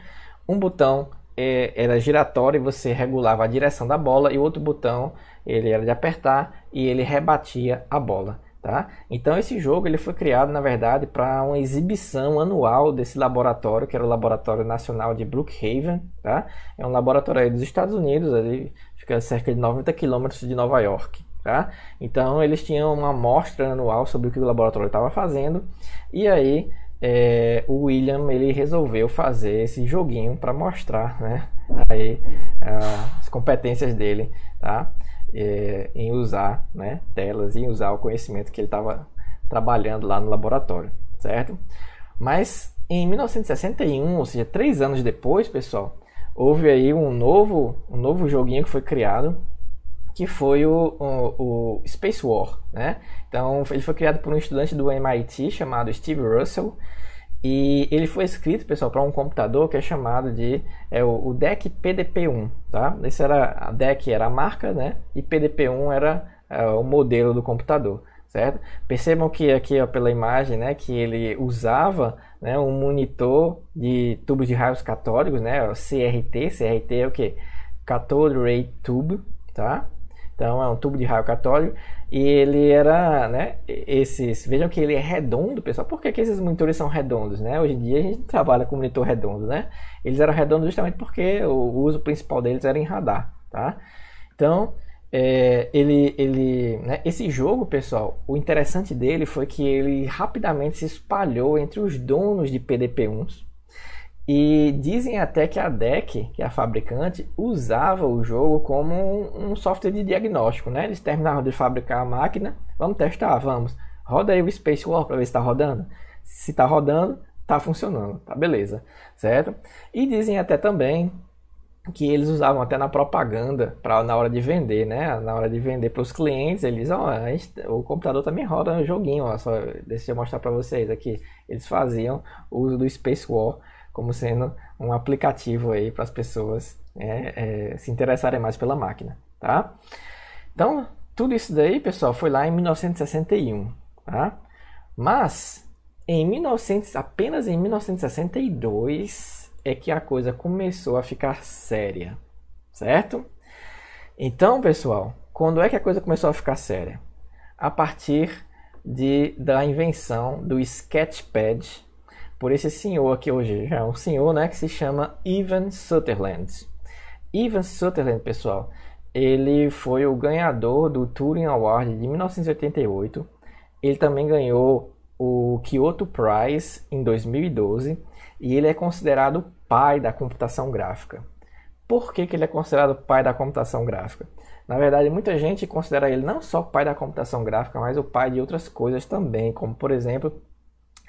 Um botão é, era giratório e você regulava a direção da bola. E o outro botão, ele era de apertar e ele rebatia a bola. Tá? Então esse jogo ele foi criado na verdade para uma exibição anual desse laboratório que era o Laboratório Nacional de Brookhaven, tá? É um laboratório dos Estados Unidos, ali fica cerca de 90 quilômetros de Nova York. Tá? Então eles tinham uma amostra anual sobre o que o laboratório estava fazendo e aí é, o William ele resolveu fazer esse joguinho para mostrar né, aí, ah, as competências dele, tá? é, em usar né, telas, em usar o conhecimento que ele estava trabalhando lá no laboratório, certo? Mas em 1961, ou seja, três anos depois, pessoal, houve aí um novo, um novo joguinho que foi criado, que foi o, o, o, Space War, né? Então, ele foi criado por um estudante do MIT chamado Steve Russell, e ele foi escrito, pessoal, para um computador que é chamado de é, o, o DEC PDP-1, tá? Esse era a DEC era a marca, né? E PDP-1 era é, o modelo do computador, certo? Percebam que aqui ó, pela imagem, né, que ele usava né, um monitor de tubo de raios catódicos, né? CRT, CRT é o que? Cathode Ray Tube, tá? Então é um tubo de raio católico e ele era, né, esses, vejam que ele é redondo, pessoal. Por que, que esses monitores são redondos, né? Hoje em dia a gente trabalha com monitor redondo, né? Eles eram redondos justamente porque o uso principal deles era em radar, tá? Então, é, ele, ele, né, esse jogo, pessoal, o interessante dele foi que ele rapidamente se espalhou entre os donos de PDP-1s, e dizem até que a DEC, que é a fabricante, usava o jogo como um, software de diagnóstico, né? Eles terminavam de fabricar a máquina, vamos testar, vamos. Roda aí o Space War para ver se está rodando. Se está rodando, está funcionando, tá beleza, certo? E dizem até também que eles usavam até na propaganda para na hora de vender, né? Na hora de vender para os clientes, eles, ó, gente, o computador também roda um joguinho, ó, só deixa eu mostrar para vocês aqui. Eles faziam uso do Space War como sendo um aplicativo aí para as pessoas né, é, se interessarem mais pela máquina, tá? Então, tudo isso daí, pessoal, foi lá em 1961, tá? Mas, em 1900, apenas em 1962 é que a coisa começou a ficar séria, certo? Então, pessoal, quando é que a coisa começou a ficar séria? A partir de, da invenção do Sketchpad por esse senhor aqui hoje, já é um senhor, né, que se chama Ivan Sutherland. Ivan Sutherland, pessoal, ele foi o ganhador do Turing Award de 1988. Ele também ganhou o Kyoto Prize em 2012 e ele é considerado o pai da computação gráfica. Por que, que ele é considerado o pai da computação gráfica? Na verdade, muita gente considera ele não só o pai da computação gráfica, mas o pai de outras coisas também, como por exemplo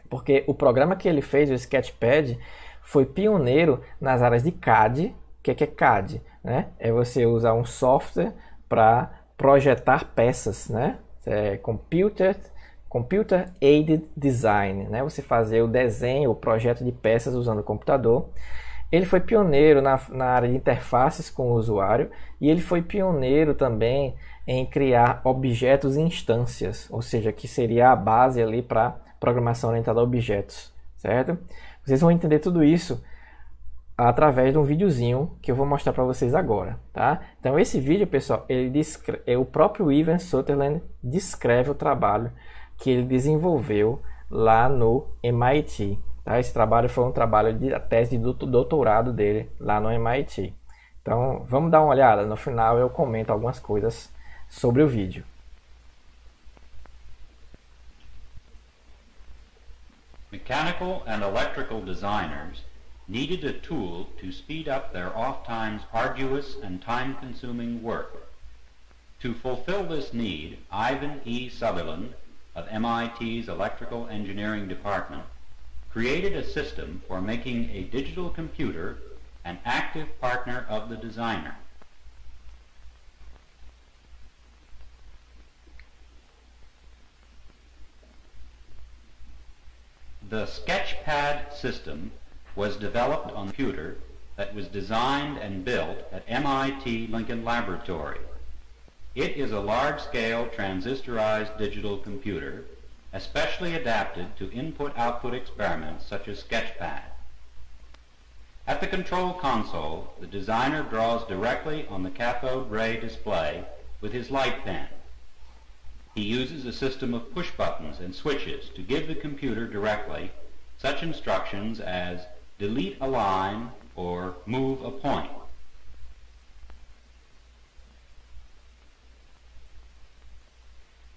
porque o programa que ele fez, o Sketchpad, foi pioneiro nas áreas de CAD. O que é, é CAD? Né? É você usar um software para projetar peças, né? É computer, computer aided design, né? Você fazer o desenho, o projeto de peças usando o computador. Ele foi pioneiro na, na área de interfaces com o usuário e ele foi pioneiro também em criar objetos e instâncias, ou seja, que seria a base ali para programação orientada a objetos, certo? Vocês vão entender tudo isso através de um videozinho que eu vou mostrar para vocês agora, tá? Então esse vídeo, pessoal, ele descreve, é o próprio Ivan Sutherland descreve o trabalho que ele desenvolveu lá no MIT. Tá? Esse trabalho foi um trabalho de a tese de doutorado dele lá no MIT. Então vamos dar uma olhada. No final eu comento algumas coisas sobre o vídeo. Mechanical and electrical designers needed a tool to speed up their oft-times arduous and time-consuming work. To fulfill this need, Ivan E. Sutherland of MIT's Electrical Engineering Department created a system for making a digital computer an active partner of the designer. The Sketchpad system was developed on a computer that was designed and built at MIT Lincoln Laboratory. It is a large-scale transistorized digital computer, especially adapted to input-output experiments such as Sketchpad. At the control console, the designer draws directly on the cathode ray display with his light pen. He uses a system of push buttons and switches to give the computer directly such instructions as delete a line or move a point.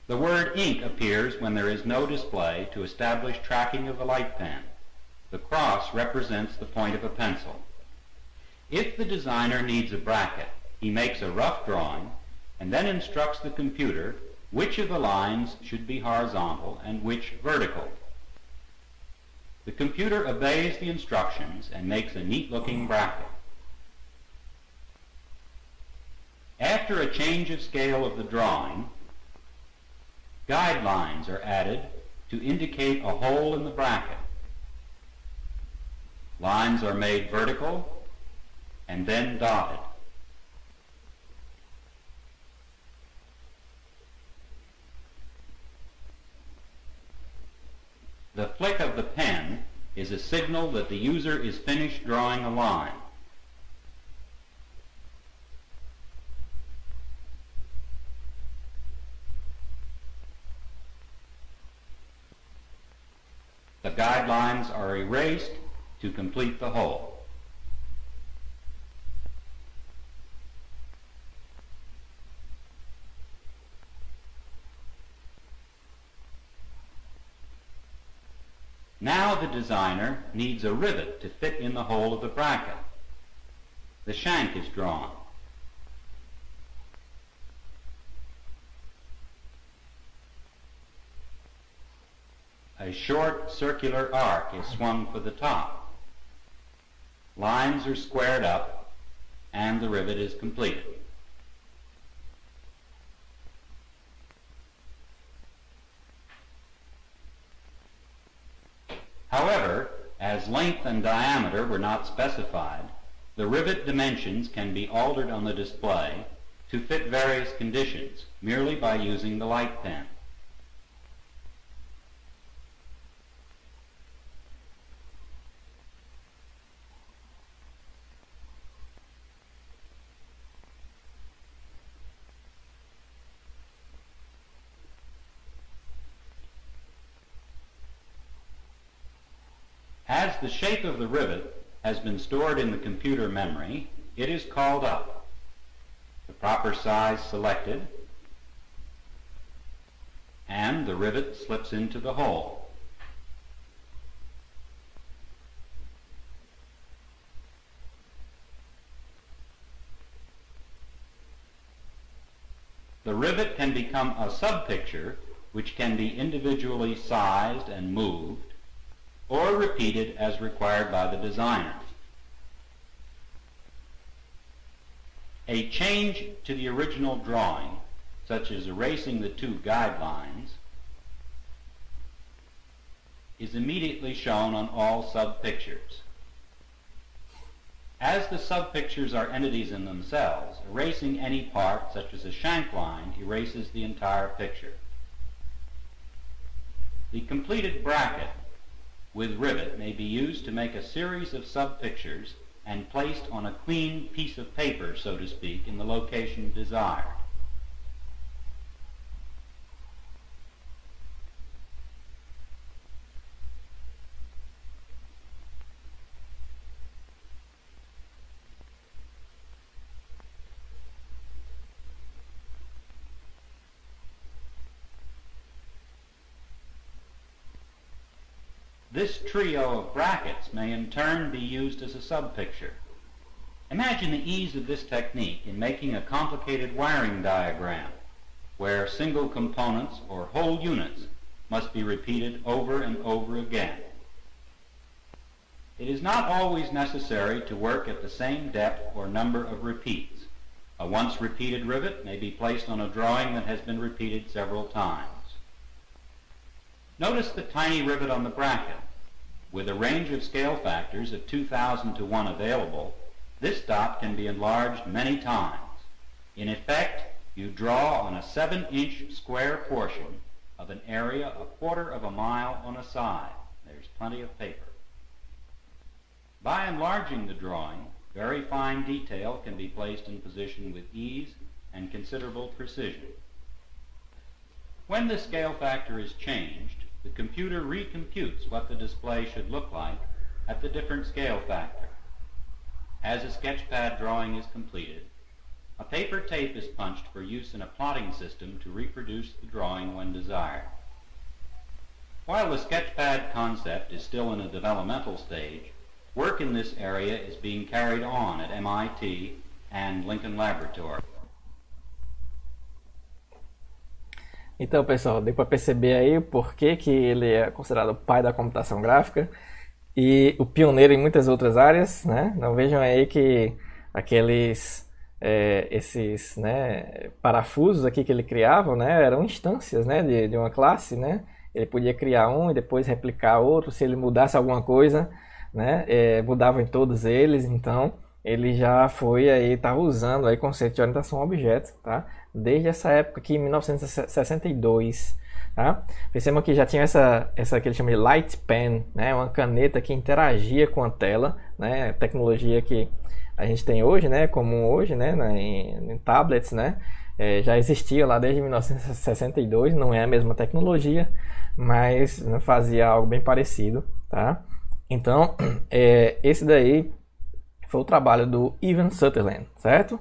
The word ink appears when there is no display to establish tracking of a light pen. The cross represents the point of a pencil. If the designer needs a bracket, he makes a rough drawing and then instructs the computer which of the lines should be horizontal and which vertical. The computer obeys the instructions and makes a neat-looking bracket. After a change of scale of the drawing, guidelines are added to indicate a hole in the bracket. Lines are made vertical and then dotted. The flick of the pen is a signal that the user is finished drawing a line. The guidelines are erased to complete the whole. Now the designer needs a rivet to fit in the hole of the bracket. The shank is drawn. A short circular arc is swung for the top. Lines are squared up and the rivet is completed. were not specified, the rivet dimensions can be altered on the display to fit various conditions merely by using the light pen. As the shape of the rivet has been stored in the computer memory, it is called up. The proper size selected, and the rivet slips into the hole. The rivet can become a subpicture which can be individually sized and moved or repeated as required by the designer. A change to the original drawing, such as erasing the two guidelines, is immediately shown on all sub-pictures. As the sub-pictures are entities in themselves, erasing any part, such as a shank line, erases the entire picture. The completed bracket with rivet may be used to make a series of sub-pictures and placed on a clean piece of paper, so to speak, in the location desired. This trio of brackets may in turn be used as a subpicture. Imagine the ease of this technique in making a complicated wiring diagram where single components or whole units must be repeated over and over again. It is not always necessary to work at the same depth or number of repeats. A once repeated rivet may be placed on a drawing that has been repeated several times. Notice the tiny rivet on the bracket. With a range of scale factors of 2,000 to 1 available, this dot can be enlarged many times. In effect, you draw on a 7-inch square portion of an area a quarter of a mile on a side. There's plenty of paper. By enlarging the drawing, very fine detail can be placed in position with ease and considerable precision. When the scale factor is changed, the computer recomputes what the display should look like at the different scale factor. As a sketchpad drawing is completed, a paper tape is punched for use in a plotting system to reproduce the drawing when desired. While the sketchpad concept is still in a developmental stage, work in this area is being carried on at MIT and Lincoln Laboratory. Então, pessoal, deu para perceber aí por que, que ele é considerado o pai da computação gráfica e o pioneiro em muitas outras áreas, né? Não vejam aí que aqueles é, esses né, parafusos aqui que ele criava, né, eram instâncias, né, de, de uma classe, né? Ele podia criar um e depois replicar outro. Se ele mudasse alguma coisa, né, é, mudava em todos eles. Então, ele já foi aí, estava tá usando aí conceito de orientação a objeto, tá? desde essa época aqui, 1962. Tá? Percebam que já tinha essa, essa que ele chama de light pen, né? uma caneta que interagia com a tela, né? tecnologia que a gente tem hoje, né? comum hoje né? em, em tablets, né? É, já existia lá desde 1962, não é a mesma tecnologia, mas fazia algo bem parecido, tá? Então, é, esse daí foi o trabalho do Ivan Sutherland, certo?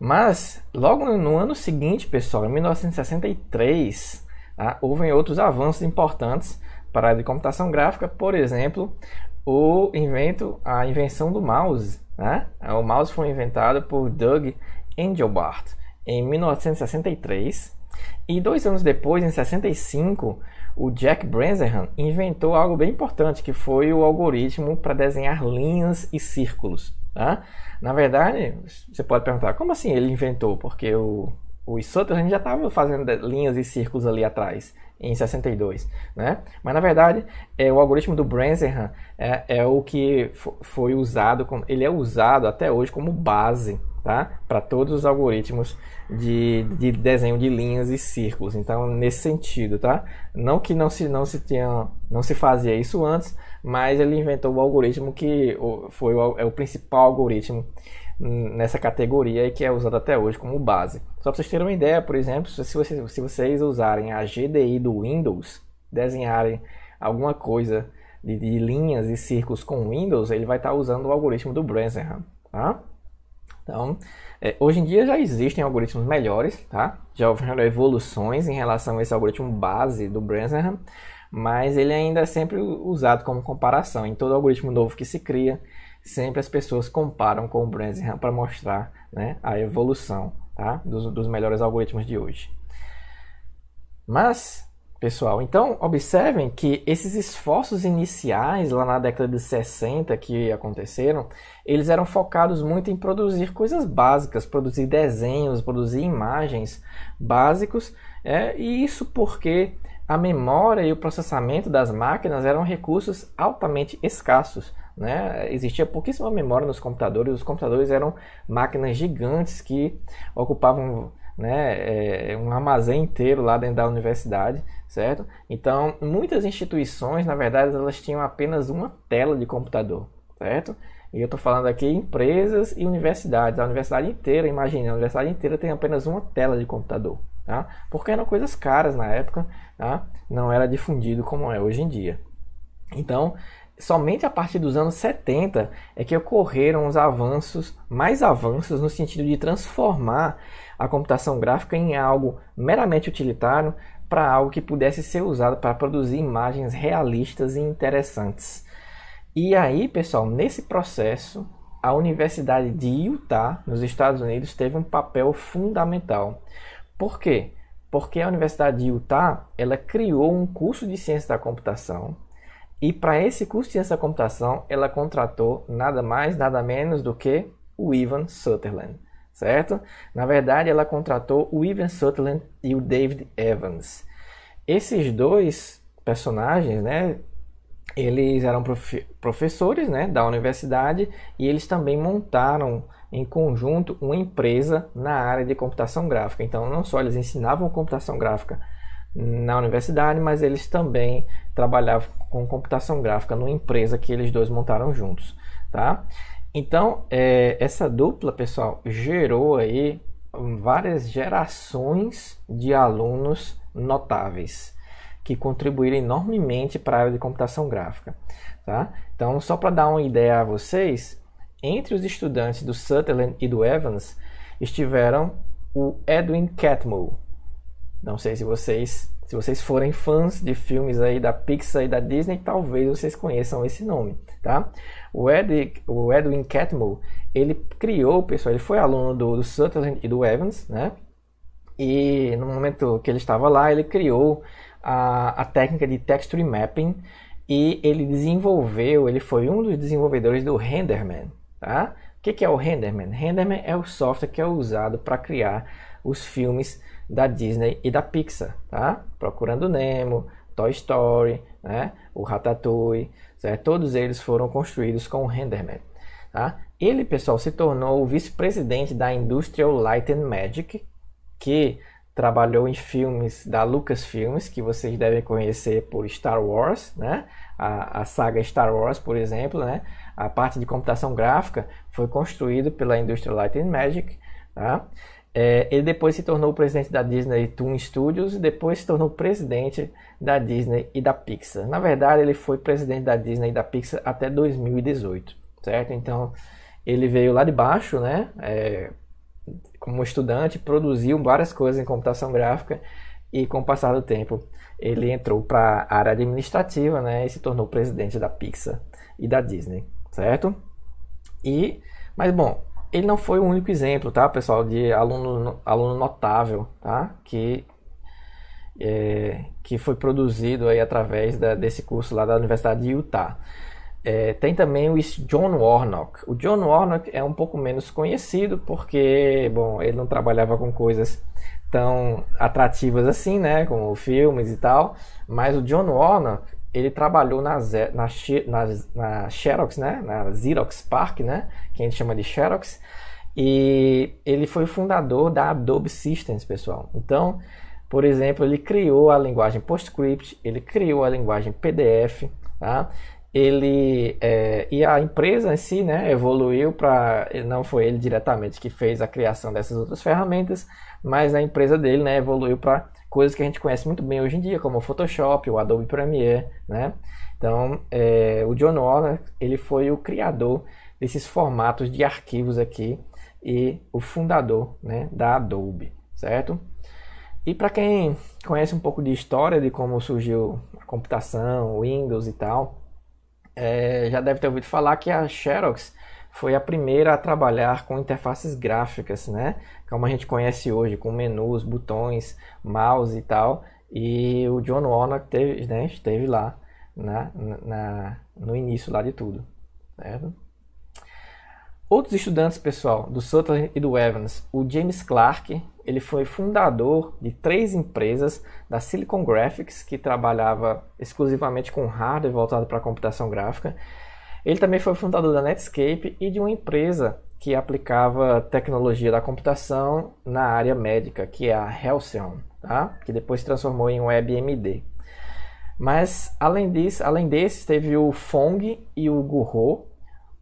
Mas, logo no ano seguinte, pessoal, em 1963, tá, houve outros avanços importantes para a área de computação gráfica, por exemplo, o invento, a invenção do mouse. Né? O mouse foi inventado por Doug Engelbart em 1963. E dois anos depois, em 65, o Jack Bresnahan inventou algo bem importante, que foi o algoritmo para desenhar linhas e círculos. Tá? Na verdade, você pode perguntar, como assim ele inventou? Porque o, o a gente já estava fazendo linhas e círculos ali atrás, em 62. Né? Mas, na verdade, é, o algoritmo do Brenzerhan é, é o que foi usado, ele é usado até hoje como base tá? Para todos os algoritmos de, de desenho de linhas e círculos. Então, nesse sentido, tá? Não que não se não se tenha, não se fazia isso antes, mas ele inventou o algoritmo que foi o, é o principal algoritmo nessa categoria e que é usado até hoje como base. Só para vocês terem uma ideia, por exemplo, se vocês, se vocês usarem a GDI do Windows, desenharem alguma coisa de, de linhas e círculos com Windows, ele vai estar tá usando o algoritmo do Bresenham, tá? Então, é, hoje em dia já existem algoritmos melhores, tá? Já houveram evoluções em relação a esse algoritmo base do Bresnahan, mas ele ainda é sempre usado como comparação. Em todo algoritmo novo que se cria, sempre as pessoas comparam com o Bresnahan para mostrar né, a evolução tá? dos, dos melhores algoritmos de hoje. Mas Pessoal, então observem que esses esforços iniciais lá na década de 60 que aconteceram, eles eram focados muito em produzir coisas básicas, produzir desenhos, produzir imagens básicos, é, e isso porque a memória e o processamento das máquinas eram recursos altamente escassos. Né? Existia pouquíssima memória nos computadores, os computadores eram máquinas gigantes que ocupavam né, é, um armazém inteiro lá dentro da universidade certo? Então, muitas instituições, na verdade, elas tinham apenas uma tela de computador, certo? E eu estou falando aqui empresas e universidades. A universidade inteira, imagina, a universidade inteira tem apenas uma tela de computador, tá? Porque eram coisas caras na época, tá? Não era difundido como é hoje em dia. Então, somente a partir dos anos 70 é que ocorreram os avanços, mais avanços no sentido de transformar a computação gráfica em algo meramente utilitário, para algo que pudesse ser usado para produzir imagens realistas e interessantes. E aí, pessoal, nesse processo, a Universidade de Utah, nos Estados Unidos, teve um papel fundamental. Por quê? Porque a Universidade de Utah, ela criou um curso de ciência da computação, e para esse curso de ciência da computação, ela contratou nada mais, nada menos do que o Ivan Sutherland certo? Na verdade, ela contratou o Ivan Sutherland e o David Evans. Esses dois personagens, né, eles eram prof professores né, da universidade e eles também montaram em conjunto uma empresa na área de computação gráfica. Então, não só eles ensinavam computação gráfica na universidade, mas eles também trabalhavam com computação gráfica numa empresa que eles dois montaram juntos, tá? Então, é, essa dupla, pessoal, gerou aí várias gerações de alunos notáveis que contribuíram enormemente para a área de computação gráfica. Tá? Então, só para dar uma ideia a vocês, entre os estudantes do Sutherland e do Evans estiveram o Edwin Catmull. Não sei se vocês se vocês forem fãs de filmes aí da Pixar e da Disney, talvez vocês conheçam esse nome, tá? O, Ed, o Edwin Catmull, ele criou, pessoal, ele foi aluno do, do Sutherland e do Evans, né? E no momento que ele estava lá, ele criou a, a técnica de texture mapping e ele desenvolveu, ele foi um dos desenvolvedores do Renderman, tá? O que, que é o Renderman? Renderman é o software que é usado para criar os filmes da Disney e da Pixar, tá? Procurando Nemo, Toy Story, né? O Ratatouille, certo? todos eles foram construídos com o RenderMan. Tá? Ele, pessoal, se tornou o vice-presidente da Industrial Light and Magic, que trabalhou em filmes da Lucasfilms, que vocês devem conhecer por Star Wars, né? A, a, saga Star Wars, por exemplo, né? A parte de computação gráfica foi construída pela Industrial Light and Magic, tá? É, ele depois se tornou presidente da Disney Toon Studios e depois se tornou presidente da Disney e da Pixar. Na verdade, ele foi presidente da Disney e da Pixar até 2018, certo? Então, ele veio lá de baixo, né? É, como estudante, produziu várias coisas em computação gráfica e com o passar do tempo ele entrou para a área administrativa, né? E se tornou presidente da Pixar e da Disney, certo? E, mas bom, ele não foi o único exemplo, tá, pessoal, de aluno, aluno notável, tá, que, é, que foi produzido aí através da, desse curso lá da Universidade de Utah. É, tem também o John Warnock. O John Warnock é um pouco menos conhecido porque, bom, ele não trabalhava com coisas tão atrativas assim, né, como filmes e tal, mas o John Warnock, ele trabalhou na, na, na, na Xerox, né? Na Xerox Park, né? Que a gente chama de Xerox. E ele foi o fundador da Adobe Systems, pessoal. Então, por exemplo, ele criou a linguagem PostScript, ele criou a linguagem PDF, tá? Ele é, e a empresa em si, né, evoluiu para não foi ele diretamente que fez a criação dessas outras ferramentas, mas a empresa dele, né, evoluiu para coisas que a gente conhece muito bem hoje em dia, como o Photoshop, o Adobe Premiere, né? Então, é, o John Waller, ele foi o criador desses formatos de arquivos aqui e o fundador né, da Adobe, certo? E para quem conhece um pouco de história de como surgiu a computação, Windows e tal, é, já deve ter ouvido falar que a Xerox foi a primeira a trabalhar com interfaces gráficas, né? Como a gente conhece hoje, com menus, botões, mouse e tal. E o John Warnock teve, né, esteve lá na, na, no início lá de tudo. Certo? Outros estudantes, pessoal, do Sutherland e do Evans, o James Clark, ele foi fundador de três empresas da Silicon Graphics, que trabalhava exclusivamente com hardware voltado para a computação gráfica, ele também foi fundador da Netscape e de uma empresa que aplicava tecnologia da computação na área médica, que é a Halcyon, tá? que depois se transformou em WebMD. Mas além disso, além desses, teve o Fong e o Gurro.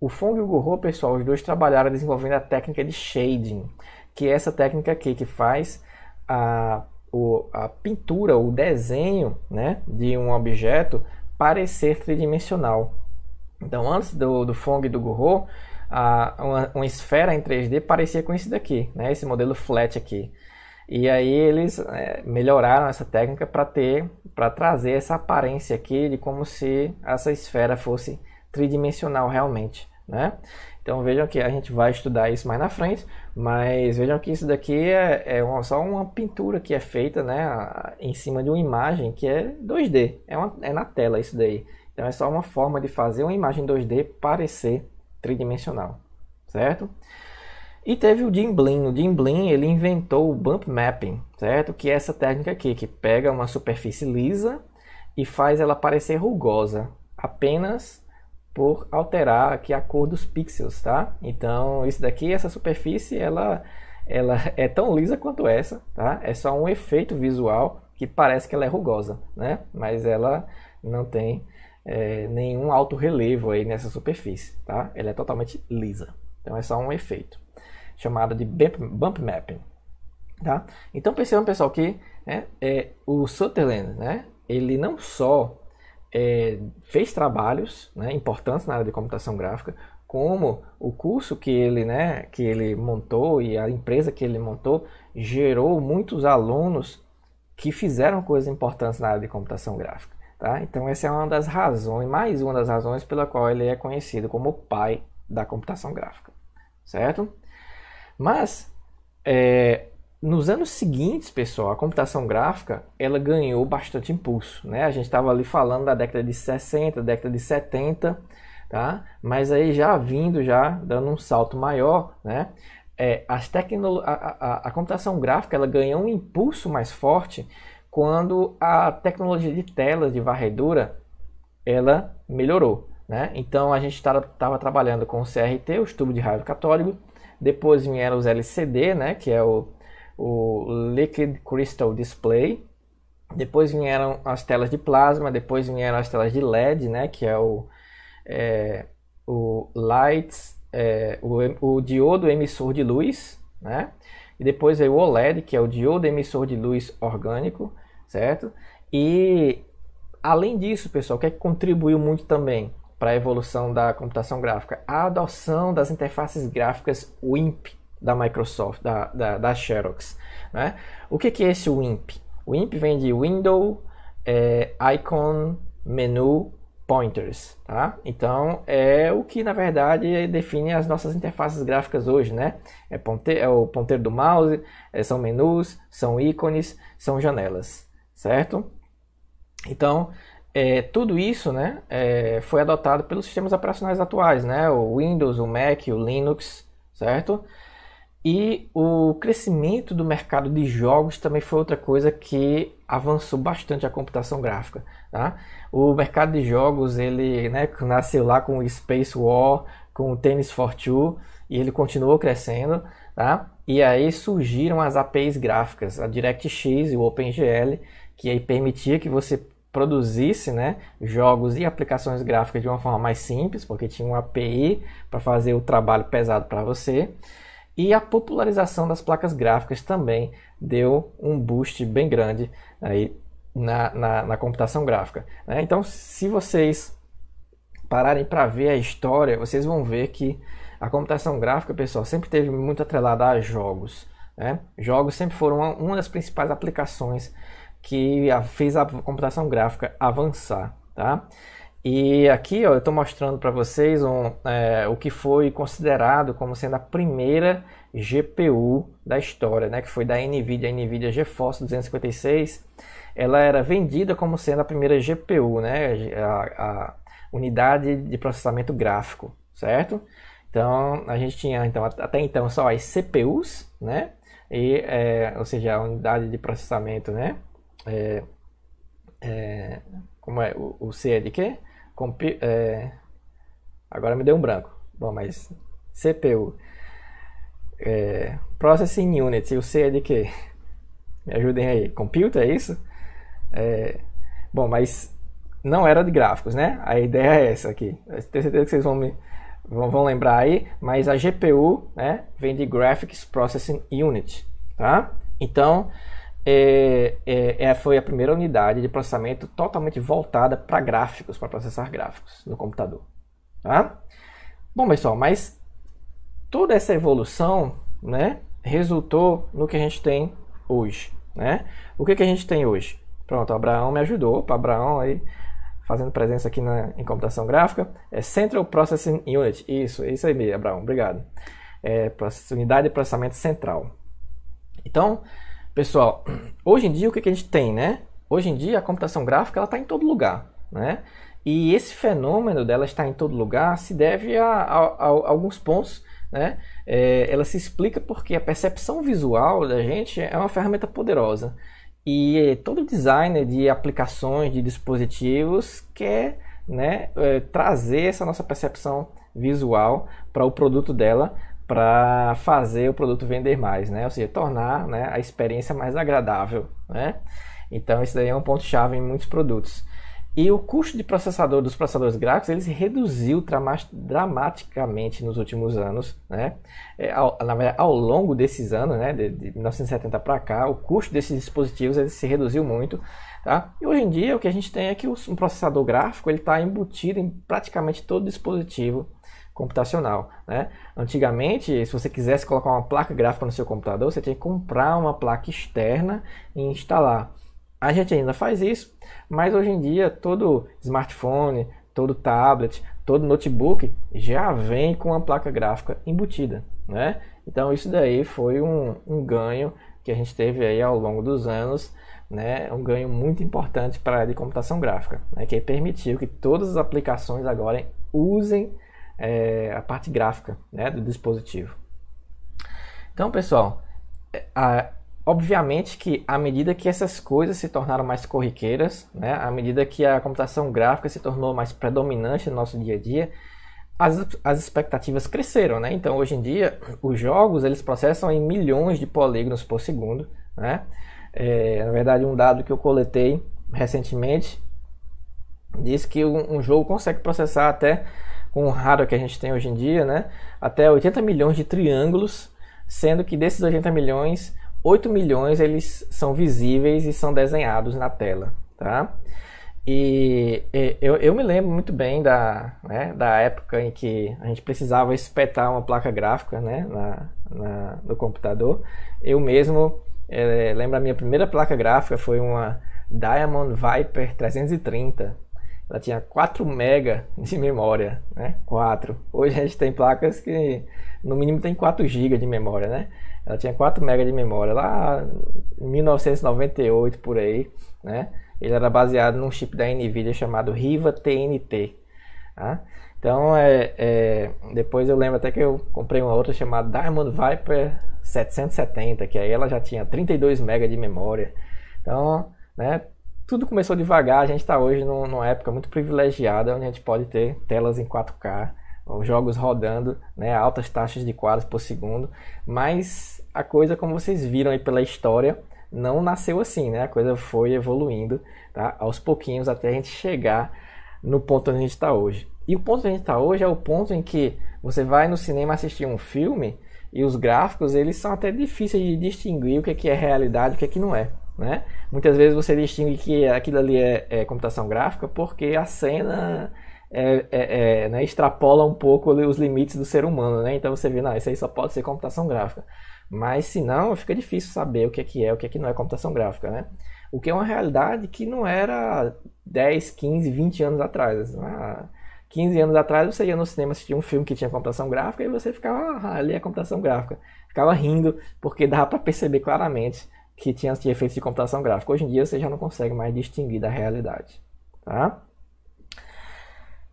O Fong e o Gurro, pessoal, os dois trabalharam desenvolvendo a técnica de shading, que é essa técnica aqui que faz a, o, a pintura, o desenho né, de um objeto parecer tridimensional. Então, antes do, do Fong e do Gurro, uma, uma, esfera em 3D parecia com isso daqui, né? esse modelo flat aqui. E aí eles é, melhoraram essa técnica para ter, para trazer essa aparência aqui de como se essa esfera fosse tridimensional realmente, né? Então vejam que a gente vai estudar isso mais na frente, mas vejam que isso daqui é, é uma, só uma pintura que é feita, né, em cima de uma imagem que é 2D, é, uma, é na tela isso daí. Então é só uma forma de fazer uma imagem 2D parecer tridimensional, certo? E teve o Jim Blin. O Jim Blin ele inventou o bump mapping, certo? Que é essa técnica aqui que pega uma superfície lisa e faz ela parecer rugosa, apenas por alterar aqui a cor dos pixels, tá? Então isso daqui, essa superfície, ela ela é tão lisa quanto essa, tá? É só um efeito visual que parece que ela é rugosa, né? Mas ela não tem é, nenhum alto relevo aí nessa superfície, tá? Ela é totalmente lisa. Então é só um efeito chamado de bump mapping, tá? Então percebam pessoal que né, é, o Sutherland, né? Ele não só é, fez trabalhos né, importantes na área de computação gráfica, como o curso que ele, né, que ele montou e a empresa que ele montou gerou muitos alunos que fizeram coisas importantes na área de computação gráfica. Tá? Então essa é uma das razões, mais uma das razões pela qual ele é conhecido como o pai da computação gráfica, certo? Mas é, nos anos seguintes, pessoal, a computação gráfica ela ganhou bastante impulso, né? A gente estava ali falando da década de 60, década de 70, tá? Mas aí já vindo, já dando um salto maior, né? É, as a, a, a computação gráfica ela ganhou um impulso mais forte quando a tecnologia de telas de varredura ela melhorou. Né? Então a gente estava trabalhando com o CRT, os tubos de raio católico, depois vieram os LCD, né? que é o, o Liquid Crystal Display, depois vieram as telas de plasma, depois vieram as telas de LED, né? que é o, é, o Lights, é, o, o diodo emissor de luz, né? e depois veio o OLED, que é o diodo emissor de luz orgânico, certo? E além disso, pessoal, o que, é que contribuiu muito também para a evolução da computação gráfica? A adoção das interfaces gráficas WIMP da Microsoft, da, da, da Xerox. Né? O que, que é esse WIMP? O WIMP vem de Window, é, Icon, Menu, Pointers. Tá? Então é o que na verdade define as nossas interfaces gráficas hoje. Né? É, ponte é o ponteiro do mouse, é, são menus, são ícones, são janelas certo? Então, é, tudo isso né, é, foi adotado pelos sistemas operacionais atuais, né, o Windows, o Mac, o Linux, certo? E o crescimento do mercado de jogos também foi outra coisa que avançou bastante a computação gráfica. Tá? O mercado de jogos ele né, nasceu lá com o Space War, com o Tennis for Two e ele continuou crescendo. Tá? E aí surgiram as APIs gráficas, a DirectX e o OpenGL, que aí permitia que você produzisse né, jogos e aplicações gráficas de uma forma mais simples, porque tinha uma API para fazer o trabalho pesado para você. E a popularização das placas gráficas também deu um boost bem grande aí na, na, na computação gráfica. Né? Então, se vocês pararem para ver a história, vocês vão ver que a computação gráfica, pessoal, sempre teve muito atrelada a jogos. Né? Jogos sempre foram uma, uma das principais aplicações que fez a computação gráfica avançar, tá? E aqui ó, eu estou mostrando para vocês um, é, o que foi considerado como sendo a primeira GPU da história, né, que foi da NVIDIA, a NVIDIA GeForce 256. Ela era vendida como sendo a primeira GPU, né, a, a unidade de processamento gráfico, certo? Então a gente tinha então, até então só as CPUs, né, e, é, ou seja, a unidade de processamento né, é, é, como é o, o CLQ, é compi, é, agora me deu um branco, bom, mas CPU, é, Processing Unit, o CLQ, é me ajudem aí, computer é isso? É, bom, mas não era de gráficos, né? A ideia é essa aqui. Eu tenho certeza que vocês vão me vão, vão lembrar aí, mas a GPU, né, vem de Graphics Processing Unit, tá? Então, é, é, é, foi a primeira unidade de processamento totalmente voltada para gráficos, para processar gráficos no computador. Tá? Bom, pessoal, mas toda essa evolução né, resultou no que a gente tem hoje. Né? O que, que a gente tem hoje? Pronto, o Abraão me ajudou. Opa, Abraão aí fazendo presença aqui na, em computação gráfica. É Central Processing Unit. Isso, é isso aí mesmo, Abraão. Obrigado. É, unidade de processamento central. Então, Pessoal, hoje em dia o que, a gente tem, né? Hoje em dia a computação gráfica ela está em todo lugar, né? E esse fenômeno dela estar em todo lugar se deve a, a, a alguns pontos, né? É, ela se explica porque a percepção visual da gente é uma ferramenta poderosa. E todo designer de aplicações, de dispositivos quer né, é, trazer essa nossa percepção visual para o produto dela para fazer o produto vender mais, né? Ou seja, tornar né, a experiência mais agradável, né? Então, isso daí é um ponto-chave em muitos produtos. E o custo de processador dos processadores gráficos ele se reduziu dramaticamente nos últimos anos, né? É, ao, na verdade, ao longo desses anos, né? De, de 1970 para cá, o custo desses dispositivos ele se reduziu muito Tá? E hoje em dia o que a gente tem é que um processador gráfico ele está embutido em praticamente todo dispositivo computacional. Né? Antigamente, se você quisesse colocar uma placa gráfica no seu computador, você tinha que comprar uma placa externa e instalar. A gente ainda faz isso, mas hoje em dia todo smartphone, todo tablet, todo notebook já vem com uma placa gráfica embutida. Né? Então isso daí foi um, um ganho que a gente teve aí ao longo dos anos, né, um ganho muito importante para a área de computação gráfica, né, que permitiu que todas as aplicações agora usem é, a parte gráfica né, do dispositivo. Então, pessoal, é, a, obviamente que à medida que essas coisas se tornaram mais corriqueiras, né, à medida que a computação gráfica se tornou mais predominante no nosso dia a dia, as, as expectativas cresceram, né? Então, hoje em dia, os jogos, eles processam em milhões de polígonos por segundo, né? É, na verdade, um dado que eu coletei recentemente diz que um, um jogo consegue processar até, com o hardware que a gente tem hoje em dia, né? Até 80 milhões de triângulos, sendo que desses 80 milhões, 8 milhões eles são visíveis e são desenhados na tela, tá? E, e eu, eu, me lembro muito bem da, né, da época em que a gente precisava espetar uma placa gráfica né, na, na, no computador. Eu mesmo é, lembro a minha primeira placa gráfica foi uma Diamond Viper 330. Ela tinha 4 MB de memória, né? 4. Hoje a gente tem placas que no mínimo tem 4 GB de memória, né? Ela tinha 4 MB de memória lá em 1998 por aí, né? ele era baseado num chip da NVIDIA chamado Riva TNT. Tá? Então, é, é, depois eu lembro até que eu comprei uma outra chamada Diamond Viper 770, que aí ela já tinha 32 MB de memória. Então, né, tudo começou devagar. A gente está hoje num, numa época muito privilegiada, onde a gente pode ter telas em 4K, jogos rodando, né, altas taxas de quadros por segundo. Mas a coisa, como vocês viram aí pela história, não nasceu assim, né? A coisa foi evoluindo, tá? Aos pouquinhos até a gente chegar no ponto onde a gente está hoje. E o ponto onde a gente está hoje é o ponto em que você vai no cinema assistir um filme e os gráficos eles são até difíceis de distinguir o que é, que é realidade e o que, é que não é. Né? Muitas vezes você distingue que aquilo ali é, é computação gráfica porque a cena é, é, é, né, extrapola um pouco os limites do ser humano, né? Então você vê, não, isso aí só pode ser computação gráfica. Mas se não, fica difícil saber o que é que é, o que é que não é computação gráfica, né? O que é uma realidade que não era 10, 15, 20 anos atrás. Né? 15 anos atrás você ia no cinema assistir um filme que tinha computação gráfica e você ficava, ah, ali é computação gráfica. Ficava rindo porque dava para perceber claramente que tinha efeitos de computação gráfica. Hoje em dia você já não consegue mais distinguir da realidade, tá?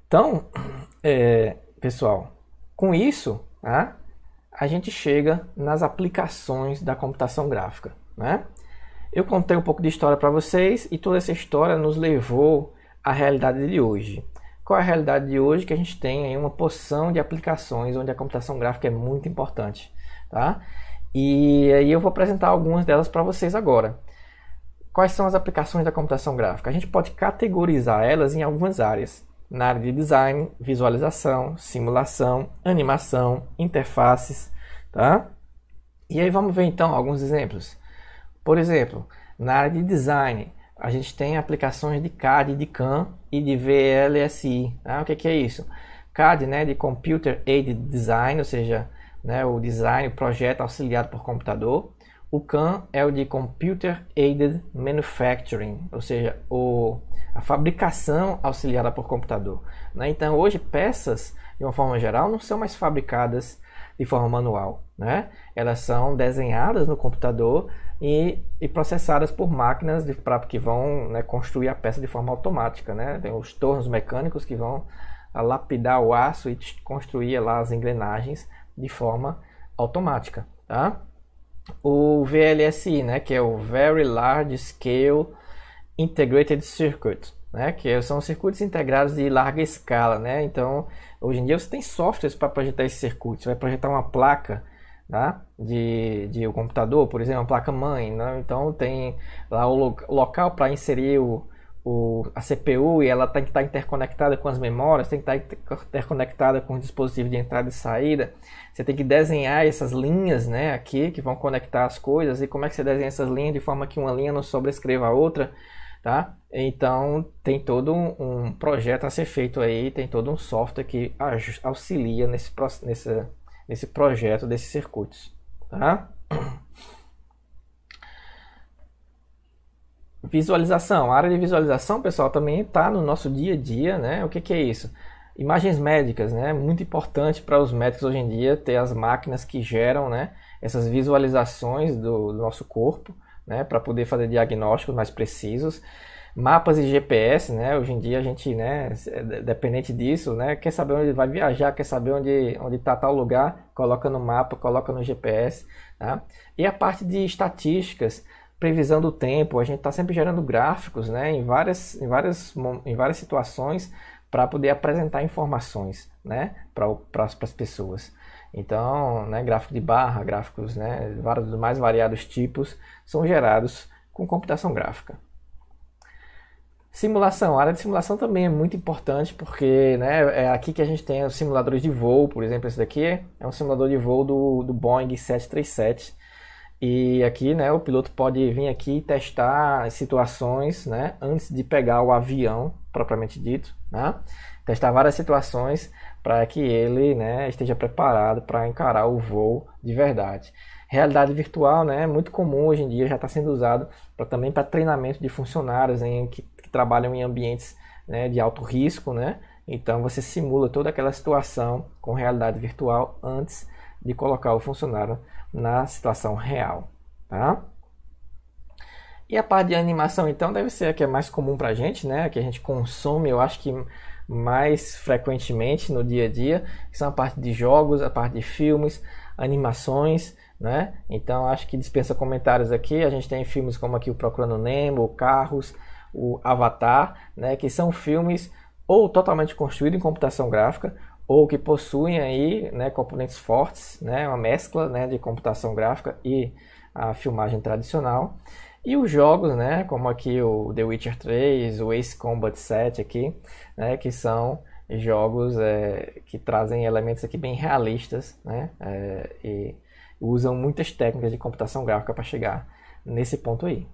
Então, é, pessoal, com isso, ah a gente chega nas aplicações da computação gráfica, né? Eu contei um pouco de história para vocês e toda essa história nos levou à realidade de hoje. Qual é a realidade de hoje que a gente tem aí uma porção de aplicações onde a computação gráfica é muito importante, tá? E aí eu vou apresentar algumas delas para vocês agora. Quais são as aplicações da computação gráfica? A gente pode categorizar elas em algumas áreas na área de design, visualização, simulação, animação, interfaces, tá? E aí vamos ver então alguns exemplos. Por exemplo, na área de design, a gente tem aplicações de CAD, de CAM e de VLSI. Tá? O que, que é isso? CAD, né, de Computer Aided Design, ou seja, né, o design, o projeto auxiliado por computador. O CAM é o de Computer Aided Manufacturing, ou seja, o a fabricação auxiliada por computador. Né? Então, hoje, peças, de uma forma geral, não são mais fabricadas de forma manual. Né? Elas são desenhadas no computador e, e processadas por máquinas de, pra, que vão né, construir a peça de forma automática. Né? Tem os tornos mecânicos que vão lapidar o aço e construir lá as engrenagens de forma automática. Tá? O VLSI, né, que é o Very Large Scale Integrated Circuit, né? que são circuitos integrados de larga escala. Né? Então, hoje em dia você tem softwares para projetar esses circuitos, você vai projetar uma placa tá? de, de um computador, por exemplo, uma placa-mãe. Né? Então, tem lá o lo local para inserir o, o, a CPU e ela tem que estar tá interconectada com as memórias, tem que tá estar interconectada com os dispositivos de entrada e saída. Você tem que desenhar essas linhas né, aqui que vão conectar as coisas. E como é que você desenha essas linhas de forma que uma linha não sobrescreva a outra? tá? Então tem todo um, um, projeto a ser feito aí, tem todo um software que auxilia nesse, nesse, nesse projeto desses circuitos, tá? Visualização, a área de visualização, pessoal, também está no nosso dia a dia, né? O que, que é isso? Imagens médicas, né? Muito importante para os médicos hoje em dia ter as máquinas que geram, né? Essas visualizações do, do nosso corpo né, para poder fazer diagnósticos mais precisos. Mapas e GPS, né, hoje em dia a gente, né, é dependente disso, né, quer saber onde vai viajar, quer saber onde onde está tal lugar, coloca no mapa, coloca no GPS, tá? E a parte de estatísticas, previsão do tempo, a gente está sempre gerando gráficos, né, em várias em várias em várias situações para poder apresentar informações, né, para as pessoas. Então, né, gráfico de barra, gráficos né, dos mais variados tipos são gerados com computação gráfica. Simulação. A área de simulação também é muito importante porque né, é aqui que a gente tem os simuladores de voo, por exemplo, esse daqui é um simulador de voo do, do Boeing 737 e aqui, né, o piloto pode vir aqui testar situações, né, antes de pegar o avião propriamente dito, né? Testar várias situações para que ele, né, esteja preparado para encarar o voo de verdade. Realidade virtual, né, é muito comum hoje em dia, já está sendo usado para também para treinamento de funcionários em que, que trabalham em ambientes, né, de alto risco, né? Então você simula toda aquela situação com realidade virtual antes de colocar o funcionário na situação real, tá? E a parte de animação, então, deve ser a que é mais comum para a gente, né? A que a gente consome, eu acho que mais frequentemente no dia a dia, que são a parte de jogos, a parte de filmes, animações, né? Então, acho que dispensa comentários aqui. A gente tem filmes como aqui o Procurando Nemo, o Carros, o Avatar, né? Que são filmes ou totalmente construídos em computação gráfica ou que possuem aí né, componentes fortes, né, uma mescla né, de computação gráfica e a filmagem tradicional. E os jogos, né, como aqui o The Witcher 3, o Ace Combat 7 aqui, né, que são jogos é, que trazem elementos aqui bem realistas, né, é, e usam muitas técnicas de computação gráfica para chegar nesse ponto aí.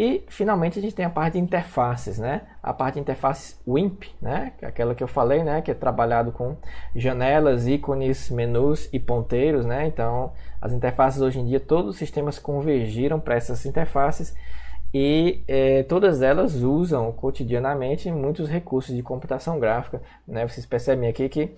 E finalmente a gente tem a parte de interfaces, né? A parte de interfaces WIMP, né? É aquela que eu falei, né? Que é trabalhado com janelas, ícones, menus e ponteiros, né? Então, as interfaces hoje em dia todos os sistemas convergiram para essas interfaces e é, todas elas usam cotidianamente muitos recursos de computação gráfica. Né? Vocês percebem aqui que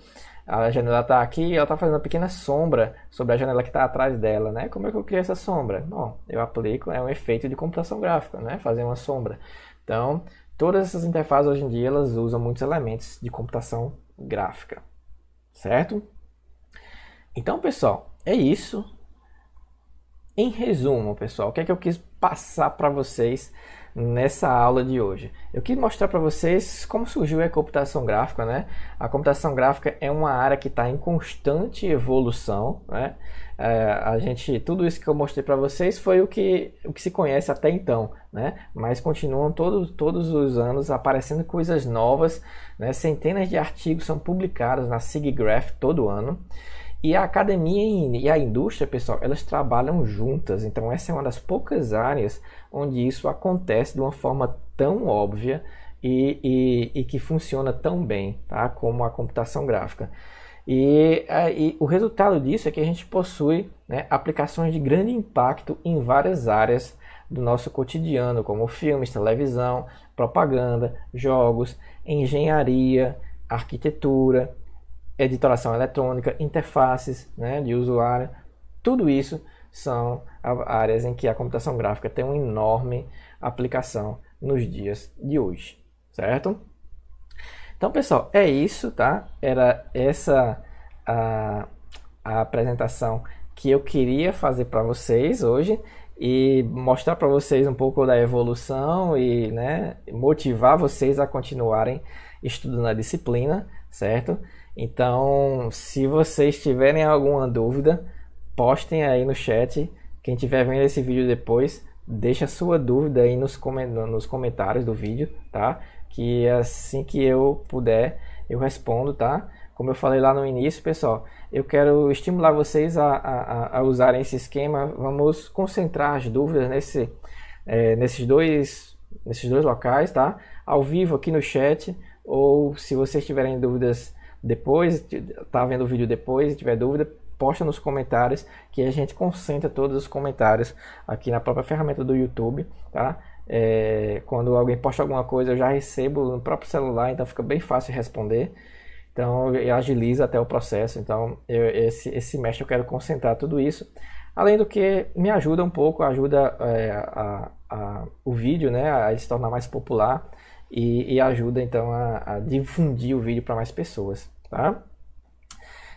a janela está aqui e ela está fazendo uma pequena sombra sobre a janela que está atrás dela. Né? Como é que eu crio essa sombra? Bom, eu aplico, é um efeito de computação gráfica, né? fazer uma sombra. Então, todas essas interfaces hoje em dia elas usam muitos elementos de computação gráfica, certo? Então, pessoal, é isso. Em resumo, pessoal, o que é que eu quis passar para vocês nessa aula de hoje? Eu quis mostrar para vocês como surgiu a computação gráfica, né? A computação gráfica é uma área que está em constante evolução, né? É, a gente, tudo isso que eu mostrei para vocês foi o que, o que se conhece até então, né? Mas continuam todo, todos os anos aparecendo coisas novas, né? Centenas de artigos são publicados na SIGGRAPH todo ano. E a academia e a indústria, pessoal, elas trabalham juntas. Então, essa é uma das poucas áreas onde isso acontece de uma forma tão óbvia e, e, e que funciona tão bem, tá? Como a computação gráfica. E, e, o resultado disso é que a gente possui né, aplicações de grande impacto em várias áreas do nosso cotidiano, como filmes, televisão, propaganda, jogos, engenharia, arquitetura, editoração eletrônica, interfaces né, de usuário, tudo isso são áreas em que a computação gráfica tem uma enorme aplicação nos dias de hoje, certo? Então, pessoal, é isso, tá? Era essa a, a apresentação que eu queria fazer para vocês hoje e mostrar para vocês um pouco da evolução e né, motivar vocês a continuarem estudando a disciplina, certo? Então, se vocês tiverem alguma dúvida, postem aí no chat. Quem tiver vendo esse vídeo depois, deixa sua dúvida aí nos, com nos comentários do vídeo, tá? Que assim que eu puder, eu respondo, tá? Como eu falei lá no início, pessoal, eu quero estimular vocês a, a, a usarem esse esquema. Vamos concentrar as dúvidas nesse, é, nesses, dois, nesses dois locais, tá? Ao vivo aqui no chat, ou se vocês tiverem dúvidas depois, tá vendo o vídeo depois e tiver dúvida, posta nos comentários que a gente concentra todos os comentários aqui na própria ferramenta do YouTube, tá? É, quando alguém posta alguma coisa, eu já recebo no próprio celular, então fica bem fácil responder. Então, agiliza até o processo. Então, eu, esse, esse eu quero concentrar tudo isso. Além do que, me ajuda um pouco, ajuda é, a, a, o vídeo né, a se tornar mais popular e, e ajuda então a, a difundir o vídeo para mais pessoas, tá?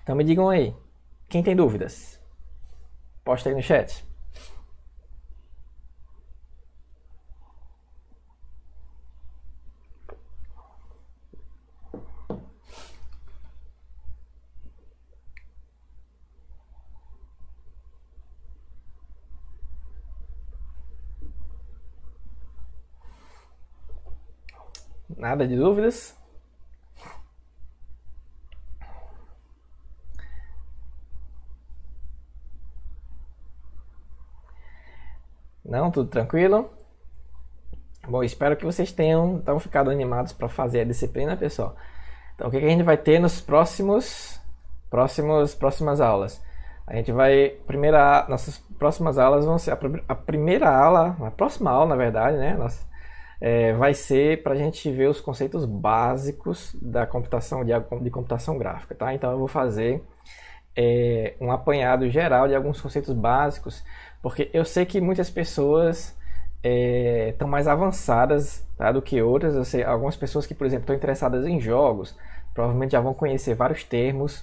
Então me digam aí, quem tem dúvidas? Posta aí no chat. Nada de dúvidas? Não, tudo tranquilo? Bom, espero que vocês tenham então, ficado animados para fazer a disciplina, pessoal. Então, o que, que a gente vai ter nos próximos, próximos, próximas aulas? A gente vai, primeira, nossas próximas aulas vão ser a, a primeira aula, a próxima aula, na verdade, né? Nossa, é, vai ser para a gente ver os conceitos básicos da computação, de, de computação gráfica, tá? Então eu vou fazer é, um apanhado geral de alguns conceitos básicos, porque eu sei que muitas pessoas estão é, mais avançadas tá, do que outras. Eu sei, algumas pessoas que, por exemplo, estão interessadas em jogos, provavelmente já vão conhecer vários termos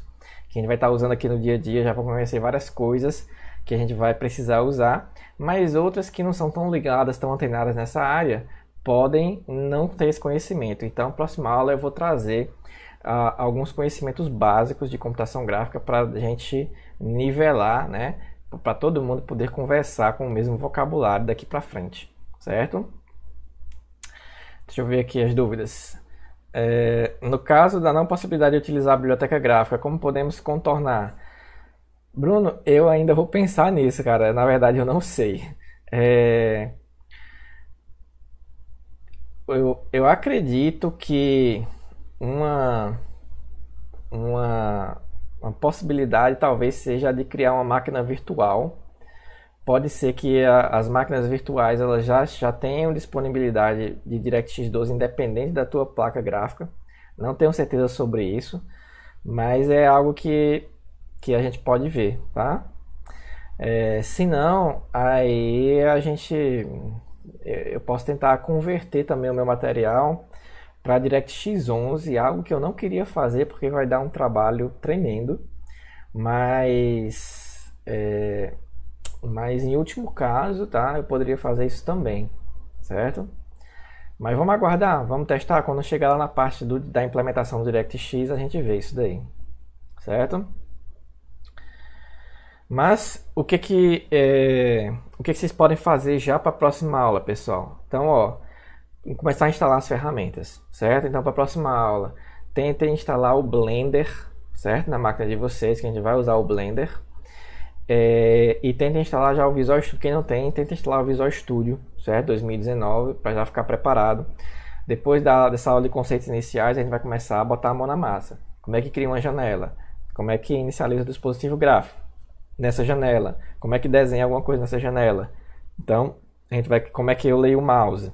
que a gente vai estar tá usando aqui no dia a dia, já vão conhecer várias coisas que a gente vai precisar usar, mas outras que não são tão ligadas, tão antenadas nessa área, podem não ter esse conhecimento. Então, na próxima aula eu vou trazer uh, alguns conhecimentos básicos de computação gráfica para a gente nivelar, né? Para todo mundo poder conversar com o mesmo vocabulário daqui para frente, certo? Deixa eu ver aqui as dúvidas. É, no caso da não possibilidade de utilizar a biblioteca gráfica, como podemos contornar? Bruno, eu ainda vou pensar nisso, cara. Na verdade, eu não sei. É, eu, eu acredito que uma, uma, uma possibilidade talvez seja de criar uma máquina virtual. Pode ser que a, as máquinas virtuais elas já, já tenham disponibilidade de DirectX 12 independente da tua placa gráfica. Não tenho certeza sobre isso, mas é algo que, que a gente pode ver, tá? É, se não, aí a gente é, eu posso tentar converter também o meu material para DirectX 11, algo que eu não queria fazer porque vai dar um trabalho tremendo, mas é, mas em último caso, tá? Eu poderia fazer isso também, certo? Mas vamos aguardar, vamos testar. Quando chegar lá na parte do, da implementação do DirectX, a gente vê isso daí, certo? Mas o que que é, o que, que vocês podem fazer já para a próxima aula, pessoal? Então, ó, começar a instalar as ferramentas, certo? Então, para a próxima aula, tentem instalar o Blender, certo? Na máquina de vocês, que a gente vai usar o Blender. É, e tentem instalar já o Visual Studio. Quem não tem, tenta instalar o Visual Studio, certo? 2019, para já ficar preparado. Depois da, dessa aula de conceitos iniciais, a gente vai começar a botar a mão na massa. Como é que cria uma janela? Como é que inicializa o dispositivo gráfico? nessa janela? Como é que desenha alguma coisa nessa janela? Então, a gente vai como é que eu leio o mouse?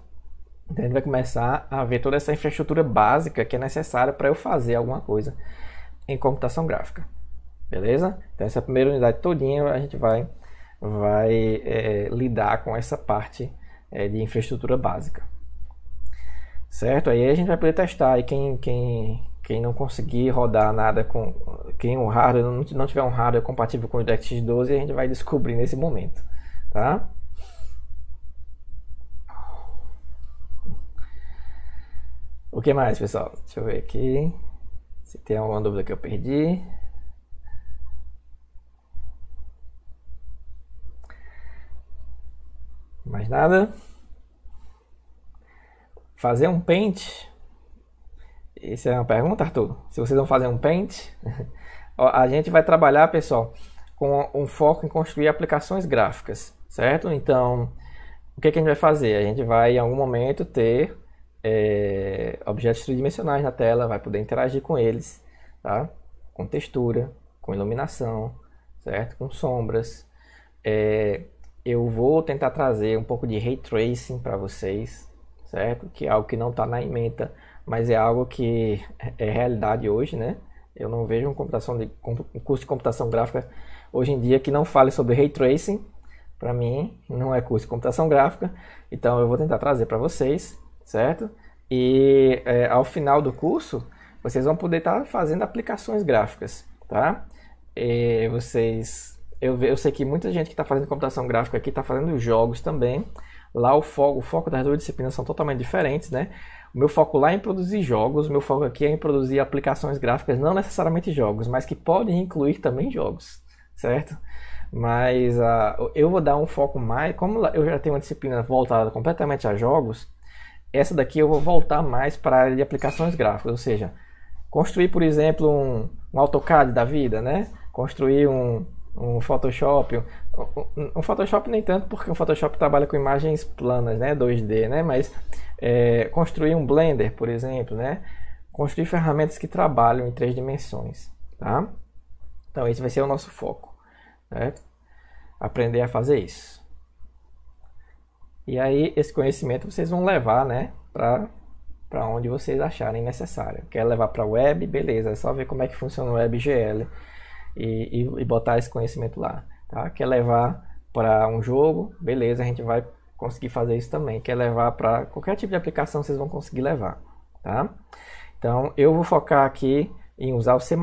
Então, a gente vai começar a ver toda essa infraestrutura básica que é necessária para eu fazer alguma coisa em computação gráfica. Beleza? Então, essa primeira unidade todinha a gente vai, vai é, lidar com essa parte é, de infraestrutura básica. Certo? Aí a gente vai poder testar. E quem, quem, quem não conseguir rodar nada com. Quem o hardware não, não tiver um hardware compatível com o DirectX 12, a gente vai descobrir nesse momento. Tá? O que mais, pessoal? Deixa eu ver aqui. Se tem alguma dúvida que eu perdi. Mais nada. Fazer um paint essa é uma pergunta, Arthur. Se vocês vão fazer um paint, a gente vai trabalhar, pessoal, com um foco em construir aplicações gráficas, certo? Então, o que, que a gente vai fazer? A gente vai, em algum momento, ter é, objetos tridimensionais na tela, vai poder interagir com eles, tá? Com textura, com iluminação, certo? Com sombras. É, eu vou tentar trazer um pouco de ray tracing para vocês, certo? Que é algo que não está na ementa mas é algo que é, é realidade hoje, né? Eu não vejo um, computação de, um curso de computação gráfica hoje em dia que não fale sobre ray tracing. Para mim, não é curso de computação gráfica, então eu vou tentar trazer para vocês, certo? E é, ao final do curso, vocês vão poder estar tá fazendo aplicações gráficas, tá? E vocês, eu, eu sei que muita gente que está fazendo computação gráfica aqui está fazendo jogos também. Lá o foco, o foco das duas disciplinas são totalmente diferentes, né? meu foco lá é em produzir jogos, meu foco aqui é em produzir aplicações gráficas, não necessariamente jogos, mas que podem incluir também jogos, certo? Mas uh, eu vou dar um foco mais. Como eu já tenho uma disciplina voltada completamente a jogos, essa daqui eu vou voltar mais para a área de aplicações gráficas, ou seja, construir, por exemplo, um, um AutoCAD da vida, né? Construir um, um Photoshop. Um, um, Photoshop nem tanto, porque o Photoshop trabalha com imagens planas, né? 2D, né? Mas é, construir um Blender, por exemplo, né? Construir ferramentas que trabalham em três dimensões, tá? Então, esse vai ser o nosso foco, né? Aprender a fazer isso. E aí, esse conhecimento vocês vão levar, né? Pra para onde vocês acharem necessário. Quer levar para web? Beleza, é só ver como é que funciona o WebGL e, e, e botar esse conhecimento lá. Tá? Quer levar para um jogo, beleza, a gente vai conseguir fazer isso também. Quer levar para qualquer tipo de aplicação, vocês vão conseguir levar. Tá? Então, eu vou focar aqui em usar o C++,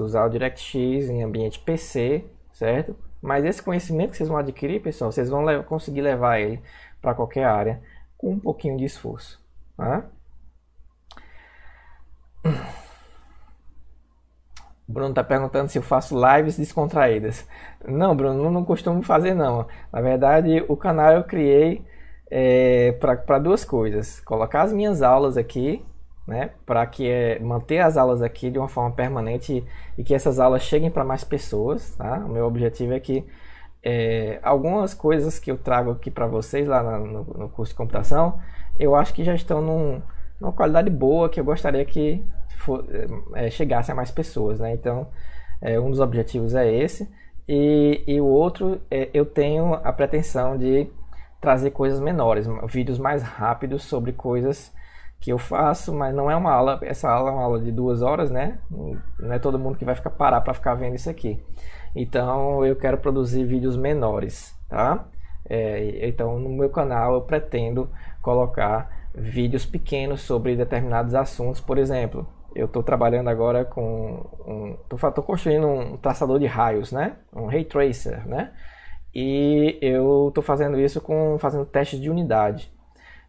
usar o DirectX em ambiente PC, certo? Mas esse conhecimento que vocês vão adquirir, pessoal, vocês vão conseguir levar ele para qualquer área com um pouquinho de esforço. Tá? Bruno está perguntando se eu faço lives descontraídas. Não, Bruno, não costumo fazer não. Na verdade, o canal eu criei é, para duas coisas: colocar as minhas aulas aqui, né, para que é, manter as aulas aqui de uma forma permanente e, e que essas aulas cheguem para mais pessoas. Tá? O meu objetivo é que é, algumas coisas que eu trago aqui para vocês lá na, no, no curso de computação, eu acho que já estão num, numa qualidade boa que eu gostaria que for, é, eh, eh, chegasse a mais pessoas, né? Então, é, um dos objetivos é esse. E, e o outro, é, eu tenho a pretensão de trazer coisas menores, vídeos mais rápidos sobre coisas que eu faço, mas não é uma aula, essa aula é uma aula de duas horas, né? Não é todo mundo que vai ficar parar para ficar vendo isso aqui. Então, eu quero produzir vídeos menores, tá? É, então, no meu canal eu pretendo colocar vídeos pequenos sobre determinados assuntos, por exemplo, eu estou trabalhando agora com. Estou construindo um traçador de raios, né? Um ray tracer, né? E eu estou fazendo isso com fazendo testes de unidade.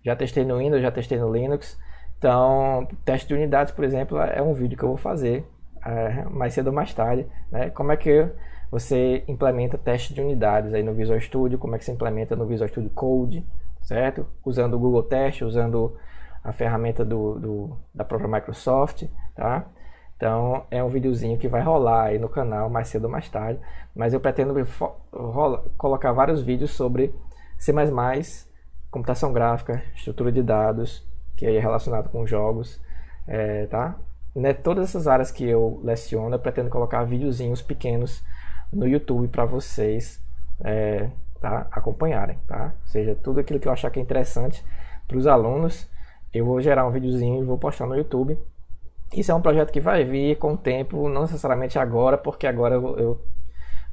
Já testei no Windows, já testei no Linux. Então, teste de unidades, por exemplo, é um vídeo que eu vou fazer é, mais cedo ou mais tarde. Né? Como é que você implementa teste de unidades aí no Visual Studio? Como é que você implementa no Visual Studio Code, certo? Usando o Google Test, usando a ferramenta do, do, da própria Microsoft, tá? Então é um videozinho que vai rolar aí no canal mais cedo ou mais tarde, mas eu pretendo rola, colocar vários vídeos sobre C++, computação gráfica, estrutura de dados, que aí é relacionado com jogos, é, tá? Né, todas essas áreas que eu leciono, eu pretendo colocar videozinhos pequenos no YouTube para vocês é, tá? acompanharem, tá? Ou seja, tudo aquilo que eu achar que é interessante para os alunos, eu vou gerar um videozinho e vou postar no YouTube. Isso é um projeto que vai vir com o tempo, não necessariamente agora, porque agora eu, eu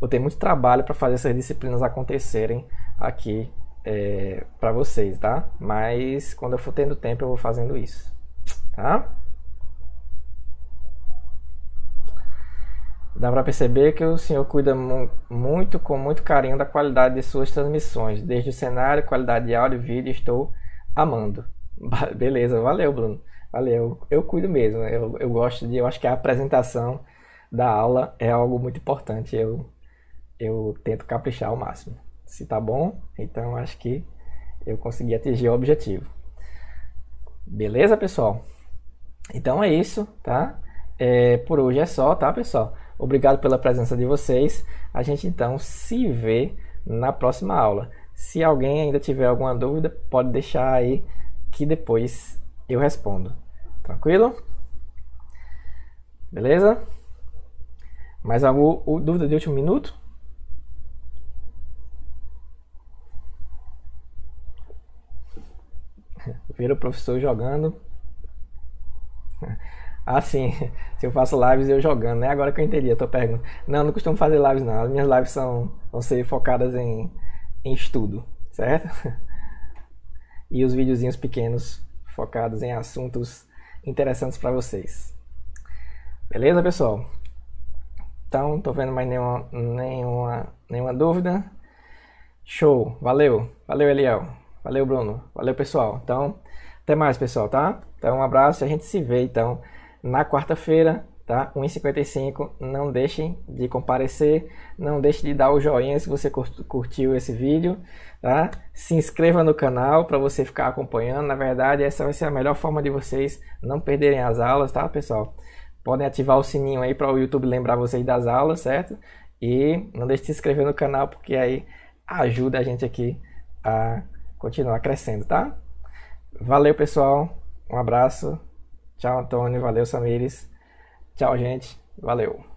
vou ter muito trabalho para fazer essas disciplinas acontecerem aqui é, para vocês, tá? Mas quando eu for tendo tempo, eu vou fazendo isso, tá? Dá para perceber que o senhor cuida mu muito, com muito carinho, da qualidade de suas transmissões. Desde o cenário, qualidade de áudio e vídeo, estou amando. Beleza, valeu, Bruno. Valeu. Eu cuido mesmo. Né? Eu, eu gosto de. Eu acho que a apresentação da aula é algo muito importante. Eu, eu tento caprichar ao máximo. Se tá bom, então acho que eu consegui atingir o objetivo. Beleza, pessoal? Então é isso, tá? É, por hoje é só, tá, pessoal? Obrigado pela presença de vocês. A gente então se vê na próxima aula. Se alguém ainda tiver alguma dúvida, pode deixar aí que depois eu respondo. Tranquilo? Beleza? Mais alguma dúvida de último minuto? Ver o professor jogando. Assim, sim. se eu faço lives eu jogando, né? Agora que eu entendi a tua pergunta. Não, não costumo fazer lives não. As minhas lives são, vão ser focadas em, em estudo, certo? e os videozinhos pequenos focados em assuntos interessantes para vocês. Beleza, pessoal? Então, tô vendo mais nenhuma, nenhuma, nenhuma dúvida. Show, valeu, valeu Eliel, valeu Bruno, valeu pessoal. Então, até mais pessoal, tá? Então, um abraço e a gente se vê então na quarta-feira tá? 1,55. Não deixem de comparecer, não deixe de dar o joinha se você curtiu esse vídeo, tá? Se inscreva no canal para você ficar acompanhando. Na verdade, essa vai ser a melhor forma de vocês não perderem as aulas, tá, pessoal? Podem ativar o sininho aí para o YouTube lembrar vocês das aulas, certo? E não deixe de se inscrever no canal porque aí ajuda a gente aqui a continuar crescendo, tá? Valeu, pessoal. Um abraço. Tchau, Antônio. Valeu, Samires. Tchau, gente. Valeu.